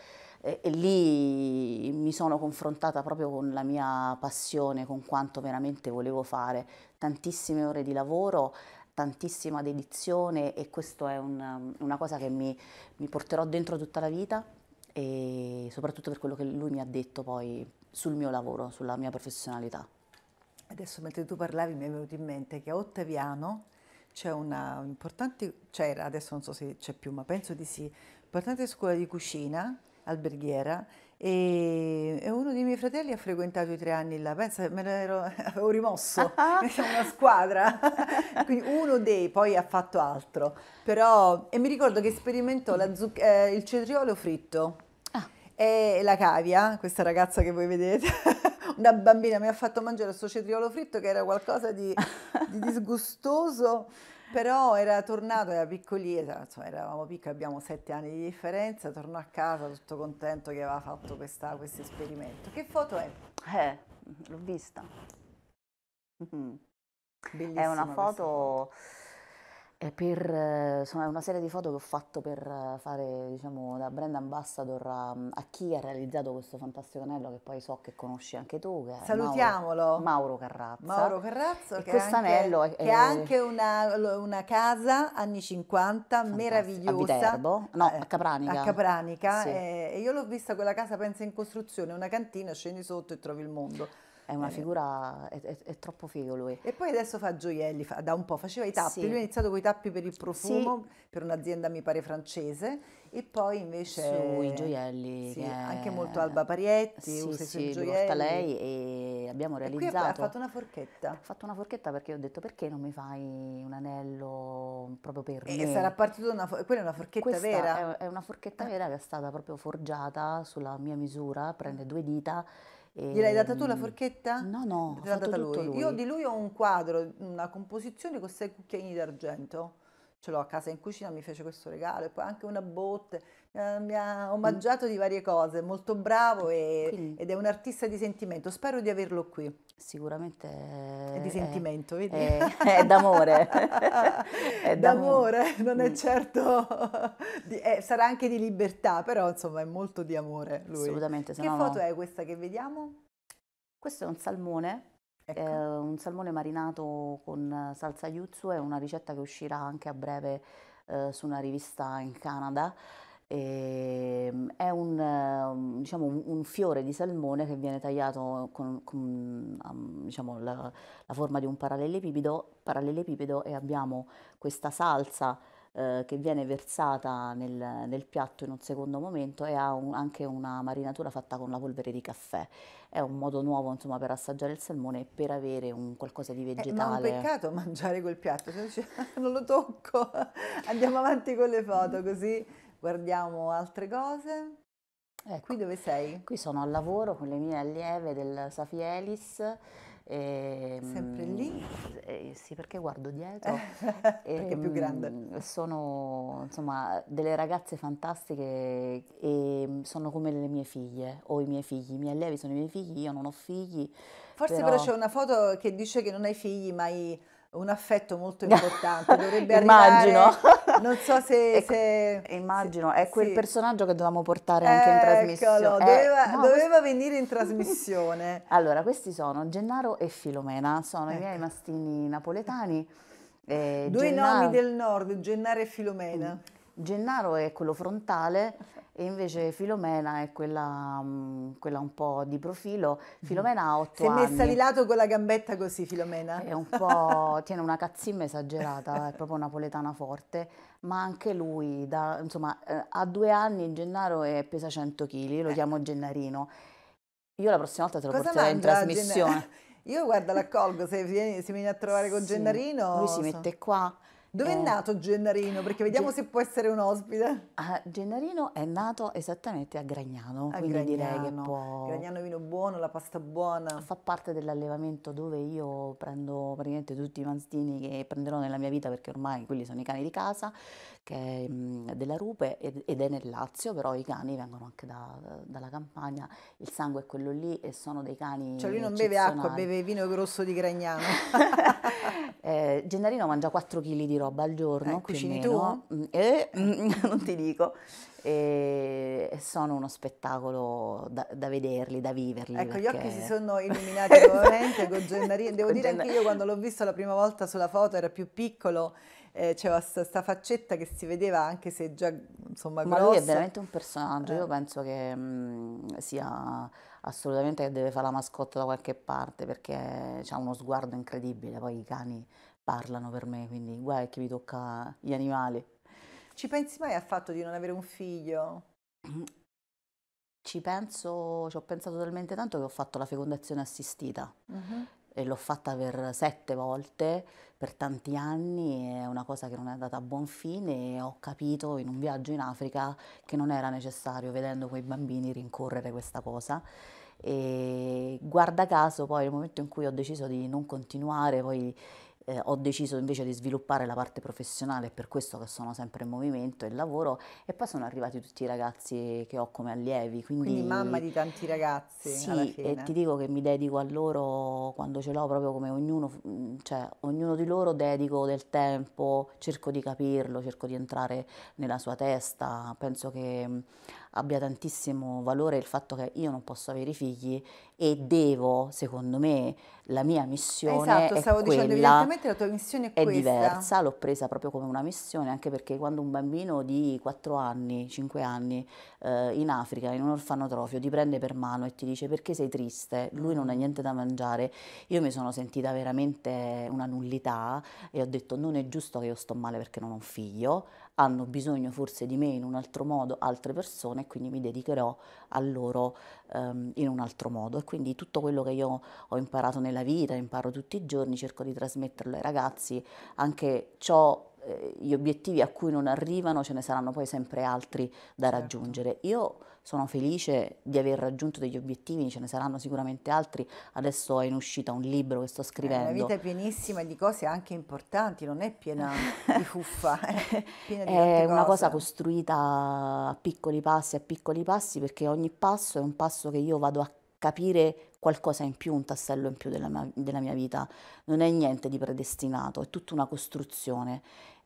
e, e, lì mi sono confrontata proprio con la mia passione, con quanto veramente volevo fare. Tantissime ore di lavoro, tantissima dedizione e questa è un, una cosa che mi, mi porterò dentro tutta la vita e soprattutto per quello che lui mi ha detto poi sul mio lavoro, sulla mia professionalità. Adesso mentre tu parlavi mi è venuto in mente che a Ottaviano c'è una importante, c'era, cioè, adesso non so se c'è più, ma penso di sì, importante scuola di cucina alberghiera e, e, uno dei miei fratelli ha frequentato i tre anni là, pensa me l'ero, avevo rimosso, ah, ah. una squadra, quindi uno dei poi ha fatto altro, però e mi ricordo che sperimentò zuc- eh, il cetriolo fritto ah. e la cavia, questa ragazza che voi vedete, una bambina mi ha fatto mangiare il suo cetriolo fritto che era qualcosa di, di disgustoso però era tornato, era piccolina, insomma, eravamo piccoli, abbiamo sette anni di differenza, tornò a casa tutto contento che aveva fatto questo esperimento. Che foto è? Eh, l'ho vista. Bellissima. Mm-hmm. È una foto. foto per, insomma, una serie di foto che ho fatto per fare diciamo, da brand ambassador a, a, chi ha realizzato questo fantastico anello che poi so che conosci anche tu. Salutiamolo! Mauro, Mauro, Carrazza. Mauro Carrazza, e che, questo anche, anello è, che è anche una, una, casa anni 50 meravigliosa. A Viterbo, no, a eh, Capranica. A Capranica, sì. Eh, e io l'ho vista quella casa, pensa in costruzione, una cantina, scendi sotto e trovi il mondo. È una eh. figura, è, è, è, troppo figo lui. E poi adesso fa gioielli, fa, da un po' faceva i tappi, sì. lui ha iniziato con i tappi per il profumo, sì. per un'azienda mi pare francese, e poi invece... Sui gioielli. Sì, anche molto Alba Parietti, sì, sì, i gioielli. lei e abbiamo realizzato... E ha fatto una forchetta. Ha fatto una forchetta perché ho detto perché non mi fai un anello proprio per me? E sarà partito una... quella è una forchetta Questa vera? è una forchetta eh. vera che è stata proprio forgiata sulla mia misura, prende eh. due dita Gliel'hai data tu la ehm, forchetta? No, no, l'ha data lui. lui. Io di lui ho un quadro, una composizione con sei cucchiaini d'argento. Ce l'ho a casa in cucina, mi fece questo regalo e poi anche una botte Ehm, mi ha omaggiato mm. di varie cose, molto bravo e, Quindi, ed è un artista di sentimento, spero di averlo qui. Sicuramente è di sentimento, è, vedi? È, è d'amore. è d'amore, non è mm. certo, di, è, sarà anche di libertà, però insomma è molto di amore lui. Assolutamente. Che foto no. è questa che vediamo? Questo è un salmone, ecco. eh, un salmone marinato con salsa yuzu, è una ricetta che uscirà anche a breve eh, su una rivista in Canada. E, ehm, è un, um, diciamo, un, fiore di salmone che viene tagliato con, con um, diciamo, la, la, forma di un parallelepipedo, parallelepipedo e abbiamo questa salsa eh, che viene versata nel, nel, piatto in un secondo momento e ha un, anche una marinatura fatta con la polvere di caffè. È un modo nuovo insomma, per assaggiare il salmone e per avere un qualcosa di vegetale. Eh, ma è un peccato mangiare quel piatto, cioè, non lo tocco, andiamo avanti con le foto così guardiamo altre cose. Ecco, qui dove sei? Qui sono al lavoro con le mie allieve del Safielis. E, ehm, Sempre lì? Eh, sì, perché guardo dietro. e, perché è più grande. Ehm, sono insomma delle ragazze fantastiche e sono come le mie figlie o i miei figli. I miei allievi sono i miei figli, io non ho figli. Forse però, però c'è una foto che dice che non hai figli, ma hai un affetto molto importante, dovrebbe immagino. arrivare. Non so se. Ecco, se immagino, è quel sì. personaggio che dovevamo portare anche Eccolo, in trasmissione. Eh, doveva, eh, no, doveva venire in trasmissione. allora, questi sono Gennaro e Filomena, sono ecco. i miei ecco. mastini napoletani. Eh, Due Gennaro... nomi del nord, Gennaro e Filomena. Mm. Gennaro è quello frontale e invece Filomena è quella, mm, quella un po' di profilo. Mhm. Filomena ha 8 si anni. Si è messa di lato con la gambetta così Filomena. È un po', tiene una cazzimma esagerata, è proprio napoletana forte, ma anche lui, da, insomma, eh, ha due anni Gennaro è, pesa 100 kg, lo eh. chiamo Gennarino. Io la prossima volta te lo Cosa porterò in trasmissione. Gennaro? Io guarda, l'accolgo, se vieni, se vieni a trovare con sì, Gennarino... Lui si so. mette qua, dove è eh. nato Gennarino? Perché vediamo Gen- se può essere un ospite. Ah, Gennarino è nato esattamente a Gragnano, a quindi Gragnano. direi che può... Gragnano vino buono, la pasta buona. Fa parte dell'allevamento dove io prendo praticamente tutti i mastini che prenderò nella mia vita perché ormai quelli sono i cani di casa che, è mhmm, della rupe ed, è nel Lazio, però i cani vengono anche da, dalla campagna, il sangue è quello lì e sono dei cani Cioè lui non beve acqua, beve vino grosso di Gragnano. eh, Gennarino mangia 4 kg di roba al giorno, eh, cucini tu? Eh, non ti dico. E sono uno spettacolo da, da, vederli, da viverli. Ecco, perché... gli occhi si sono illuminati nuovamente con Gennarino. Devo con dire Gennarino. anche io quando l'ho visto la prima volta sulla foto era più piccolo eh, c'era questa faccetta che si vedeva anche se già insomma Ma grossa. lui è veramente un personaggio, eh. io penso che mh, sia assolutamente che deve fare la mascotte da qualche parte perché ha uno sguardo incredibile, poi i cani parlano per me, quindi guai che mi tocca gli animali. Ci pensi mai al fatto di non avere un figlio? Ci penso, ci ho pensato talmente tanto che ho fatto la fecondazione assistita. Uh-huh e l'ho fatta per sette volte, per tanti anni, è una cosa che non è andata a buon fine e ho capito in un viaggio in Africa che non era necessario, vedendo quei bambini, rincorrere questa cosa. E guarda caso poi nel momento in cui ho deciso di non continuare, poi eh, ho deciso invece di sviluppare la parte professionale, per questo che sono sempre in movimento e lavoro e poi sono arrivati tutti i ragazzi che ho come allievi. Quindi, quindi mamma di tanti ragazzi. Sì, e ti dico che mi dedico a loro quando ce l'ho proprio come ognuno, cioè ognuno di loro dedico del tempo, cerco di capirlo, cerco di entrare nella sua testa, penso che abbia tantissimo valore il fatto che io non posso avere figli e devo, secondo me, la mia missione esatto, è stavo quella, dicendo, evidentemente la tua missione è, è questa. diversa, l'ho presa proprio come una missione, anche perché quando un bambino di 4 anni, 5 anni, eh, in Africa, in un orfanotrofio, ti prende per mano e ti dice perché sei triste, lui non ha mm. niente da mangiare, io mi sono sentita veramente una nullità e ho detto non è giusto che io sto male perché non ho un figlio, hanno bisogno forse di me in un altro modo altre persone e quindi mi dedicherò a loro ehm, in un altro modo. E quindi tutto quello che io ho imparato nella vita, imparo tutti i giorni, cerco di trasmetterlo ai ragazzi, anche ciò gli obiettivi a cui non arrivano ce ne saranno poi sempre altri da certo. raggiungere. Io sono felice di aver raggiunto degli obiettivi, ce ne saranno sicuramente altri. Adesso è in uscita un libro che sto scrivendo. Eh, la vita è pienissima di cose anche importanti, non è piena di fuffa. è, eh. piena di è una cosa costruita a piccoli passi, a piccoli passi, perché ogni passo è un passo che io vado a capire qualcosa in più, un tassello in più della mia, della mia vita. Non è niente di predestinato, è tutta una costruzione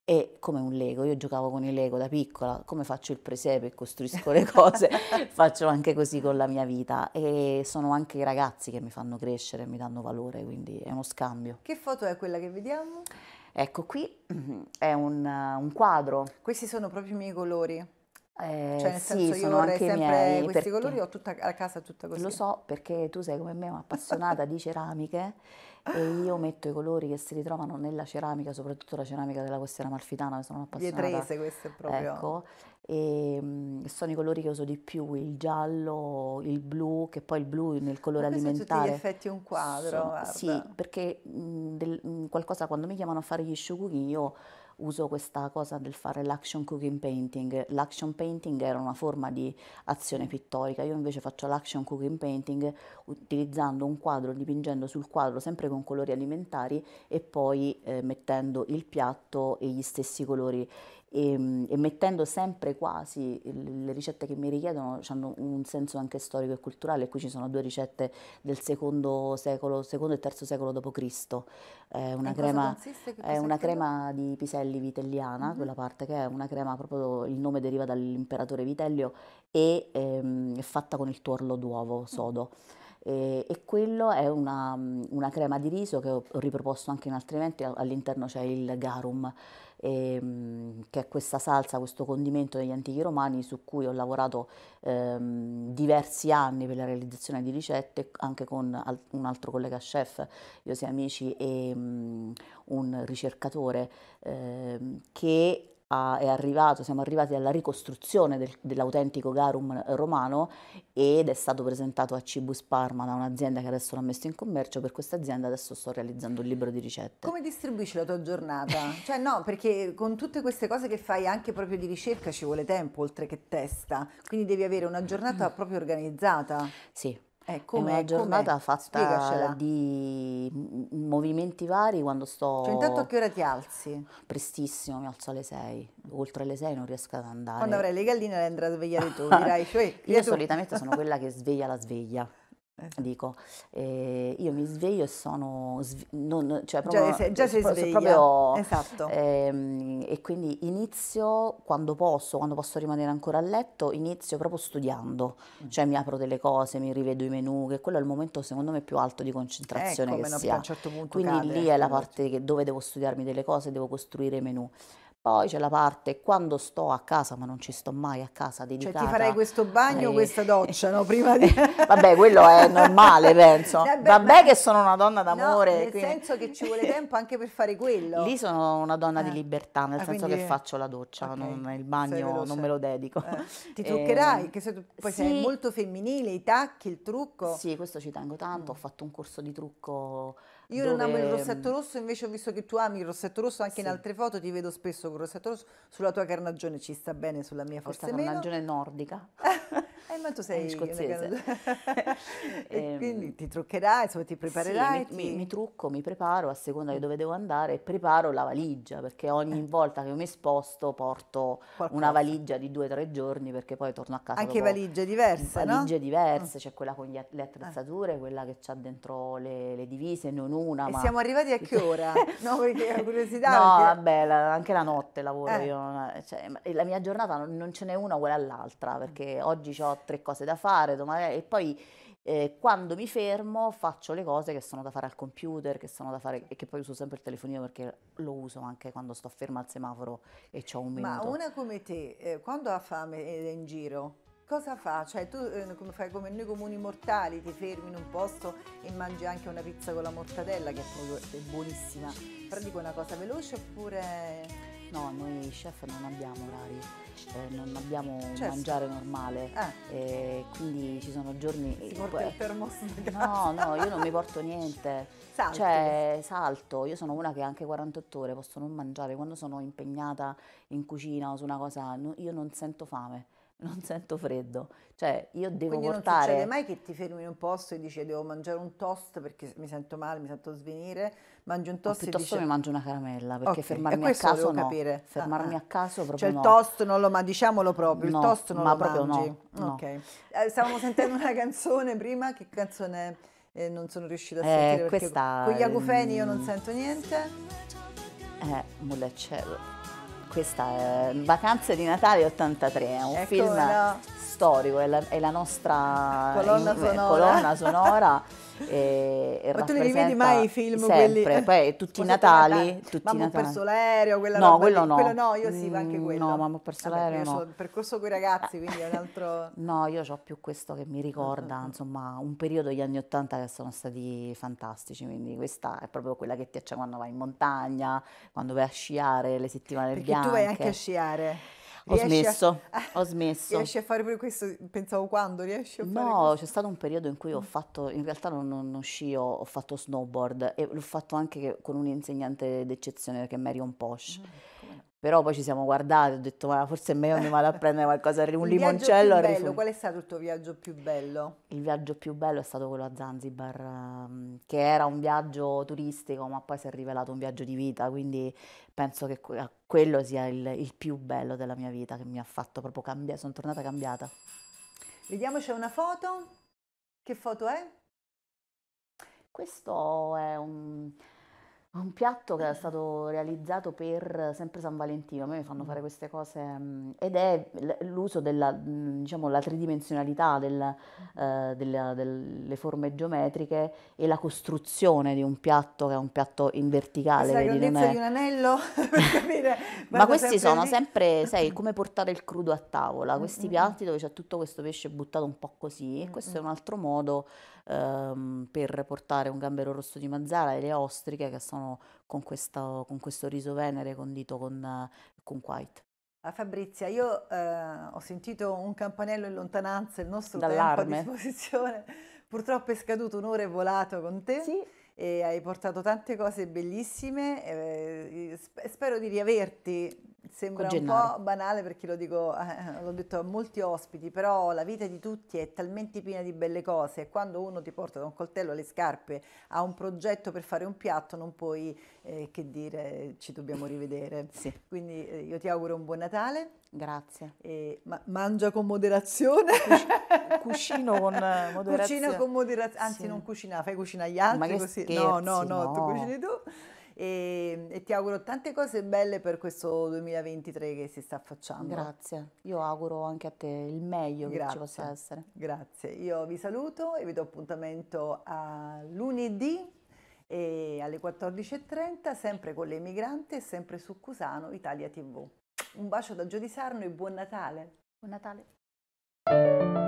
è come un Lego, io giocavo con i Lego da piccola, come faccio il presepe e costruisco le cose, faccio anche così con la mia vita e sono anche i ragazzi che mi fanno crescere, mi danno valore, quindi è uno scambio. Che foto è quella che vediamo? Ecco qui è un, uh, un quadro. Questi sono proprio i miei colori. Eh, cioè nel senso sì, io anche sempre miei, questi perché... colori, ho tutta la casa tutta così. Lo so perché tu sei come me un'appassionata di ceramiche e io metto i colori che si ritrovano nella ceramica, soprattutto la ceramica della costiera malfitana, che sono appassionata. Pietrese, questo è proprio. Ecco, e ehm, sono i colori che uso di più, il giallo, il blu, che poi il blu nel colore alimentare. Sono tutti gli effetti un quadro, sono, Sì, perché mh, del, mh, qualcosa quando mi chiamano a fare gli sciucuchi io uso questa cosa del fare l'action cooking painting. L'action painting era una forma di azione pittorica, io invece faccio l'action cooking painting utilizzando un quadro, dipingendo sul quadro sempre con colori alimentari e poi eh, mettendo il piatto e gli stessi colori e, e, mettendo sempre quasi le ricette che mi richiedono hanno un senso anche storico e culturale. Qui ci sono due ricette del secondo secolo, secondo e terzo secolo d.C. Eh, una, crema, eh, una crema, di piselli vitelliana, mm -hmm. quella parte che è una crema, proprio il nome deriva dall'imperatore Vitellio, e ehm, è fatta con il tuorlo d'uovo mm. sodo. Mm. E, e, quello è una, una, crema di riso che ho riproposto anche in altri eventi, all'interno c'è il garum ehm, che è questa salsa, questo condimento degli antichi romani su cui ho lavorato ehm, diversi anni per la realizzazione di ricette, anche con al- un altro collega chef, José Amici, e um, un ricercatore ehm, che è arrivato, siamo arrivati alla ricostruzione del, dell'autentico garum eh, romano ed è stato presentato a Cibus Parma da un'azienda che adesso l'ha messo in commercio, per questa azienda adesso sto realizzando un libro di ricette. Come distribuisci la tua giornata? cioè no, perché con tutte queste cose che fai anche proprio di ricerca ci vuole tempo oltre che testa, quindi devi avere una giornata mm. proprio organizzata. Sì, eh, come, è una giornata com'è? fatta Spiegacela. di movimenti vari quando sto... Cioè intanto a che ora ti alzi? Prestissimo, mi alzo alle 6, oltre le 6 non riesco ad andare. Quando avrai le galline le andrai a svegliare tu, dirai... Cioè, io tu. solitamente sono quella che sveglia la sveglia. Esatto. Dico, eh, io mi sveglio e sono, sv- non, cioè proprio, già, eh, sei, già si sveglia, proprio, esatto. Ehm, e quindi inizio quando posso, quando posso rimanere ancora a letto, inizio proprio studiando, mm. cioè mi apro delle cose, mi rivedo i menu, che quello è il momento secondo me più alto di concentrazione ecco, che sia, certo punto quindi cade, lì è la parte che, dove devo studiarmi delle cose, devo costruire i menu. Poi c'è la parte quando sto a casa, ma non ci sto mai a casa dedicata. Cioè ti farei questo bagno o eh, questa doccia, no? Prima di... Vabbè, quello è normale, penso. Eh Vabbè, Vabbè che sono una donna d'amore. No, nel quindi... senso che ci vuole tempo anche per fare quello. Lì sono una donna eh. di libertà, nel ah, senso quindi... che faccio la doccia, okay. non, il bagno non me lo dedico. Eh. Ti ehm, truccherai, che se poi sì. sei molto femminile, i tacchi, il trucco. Sì, questo ci tengo tanto, mm. ho fatto un corso di trucco io dove... non amo il rossetto mm, rosso, invece ho visto che tu ami il rossetto rosso, anche sì. in altre foto ti vedo spesso con il rossetto rosso, sulla tua carnagione ci sta bene, sulla mia forse Questa meno. carnagione nordica. Eh, ma tu sei scozzese. e ehm, quindi ti truccherai, insomma, ti preparerai? Sì, mi, ti... Mi, mi, trucco, mi preparo a seconda di dove devo andare e preparo la valigia, perché ogni eh. volta che mi sposto porto Qualcosa. una valigia di due o tre giorni, perché poi torno a casa. Anche valigie diverse, Valigie no? diverse, mm. c'è cioè quella con gli, le eh. attrezzature, quella che c'ha dentro le, le, divise, non una. E ma... siamo arrivati a che ora? no, perché ho curiosità. No, perché... vabbè, la, anche la notte lavoro eh. io. Cioè, la mia giornata non ce n'è una uguale all'altra, perché oggi ho tre cose da fare domani, e poi eh, quando mi fermo faccio le cose che sono da fare al computer, che sono da fare e che poi uso sempre il telefonino perché lo uso anche quando sto ferma al semaforo e ho un minuto. Ma una come te, eh, quando ha fame ed è in giro, cosa fa? Cioè tu eh, come fai come noi comuni mortali, ti fermi in un posto e mangi anche una pizza con la mortadella che è, proprio, è buonissima. Però dico una cosa veloce oppure... No, noi chef non abbiamo orari, eh, non abbiamo certo. mangiare normale, eh. Eh, quindi ci sono giorni... Si porta poi, il termos No, no, io non mi porto niente, Salti. cioè salto, io sono una che anche 48 ore posso non mangiare, quando sono impegnata in cucina o su una cosa, io non sento fame non sento freddo, cioè io devo Quindi portare... non succede mai che ti fermi in un posto e dici eh, devo mangiare un toast perché mi sento male, mi sento svenire, mangi un toast o piuttosto dice... mi mangio una caramella perché okay. fermarmi a caso no, capire. fermarmi ah, a caso ah. proprio Cioè no. il toast non lo, ma diciamolo proprio, no, il toast non lo proprio mangi. No, okay. eh, stavamo sentendo una canzone prima, che canzone è? eh, non sono riuscita a eh, sentire eh, questa, con gli acufeni io non sento niente. Eh, mulle cielo questa è eh, Vacanze di Natale 83, è un ecco film la... storico, è la, è la nostra colonna sonora, colonna sonora E, Ma tu non li vedi mai i film sempre. quelli? Eh? Poi tutti i Natali. Tutti mamma ho perso l'aereo, quella No, quello no. Quello no, io sì, anche mm, quello. No, mamma ho perso Vabbè, l'aereo. Io no. ho percorso con i ragazzi, quindi è un altro. no, io ho più questo che mi ricorda, mm, mm, insomma, un periodo degli anni Ottanta che sono stati fantastici. Quindi questa è proprio quella che ti accende quando vai in montagna, quando vai a sciare le settimane Perché bianche. Perché tu vai anche a sciare. Ho smesso, a, ho smesso. Riesci a fare pure questo? Pensavo quando riesci a fare No, c'è stato un periodo in cui ho fatto, in realtà non, non scio, ho fatto snowboard e l'ho fatto anche con un insegnante d'eccezione che è Marion Posh. Mm però poi ci siamo guardati, ho detto ma forse è meglio mi vado a prendere qualcosa, un il limoncello. Viaggio più bello, qual è stato il tuo viaggio più bello? Il viaggio più bello è stato quello a Zanzibar, ehm, che era un viaggio turistico ma poi si è rivelato un viaggio di vita, quindi penso che quello sia il, il più bello della mia vita, che mi ha fatto proprio cambiare, sono tornata cambiata. Vediamo c'è una foto, che foto è? Questo è un un piatto che è stato realizzato per sempre San Valentino, a me mi fanno mm. fare queste cose mm, ed è l'uso della mm, diciamo, la tridimensionalità del, eh, della, delle forme geometriche e la costruzione di un piatto che è un piatto in verticale. La grandezza è... di un anello per Ma questi sempre sono lì. sempre, sai, come portare il crudo a tavola, questi piatti dove c'è tutto questo pesce buttato un po' così e questo è un altro modo ehm, per portare un gambero rosso di manzana e le ostriche che sono con questo, con questo riso venere condito con, con white. Ah, Fabrizia, io eh, ho sentito un campanello in lontananza, il nostro D'allarme. tempo a disposizione purtroppo è scaduto un'ora e volato con te. Sì e hai portato tante cose bellissime. Eh, spero di riaverti. Sembra un po' banale perché lo dico, eh, l'ho detto a molti ospiti, però la vita di tutti è talmente piena di belle cose e quando uno ti porta da un coltello alle scarpe a un progetto per fare un piatto non puoi eh, che dire ci dobbiamo rivedere. Sì. Quindi eh, io ti auguro un buon Natale. Grazie. E, ma, mangia con moderazione. Cucino con moderazione. Cucina con moderazione, anzi sì. non cucina, fai cucina agli altri così. Scherzi, no, no, no, no, tu cucini tu. E, e, ti auguro tante cose belle per questo 2023 che si sta facendo. Grazie, io auguro anche a te il meglio Grazie. che ci possa essere. Grazie, io vi saluto e vi do appuntamento a lunedì alle 14.30 sempre con le migranti e sempre su Cusano Italia TV. Un bacio da Gio di Sarno e buon Natale. Buon Natale.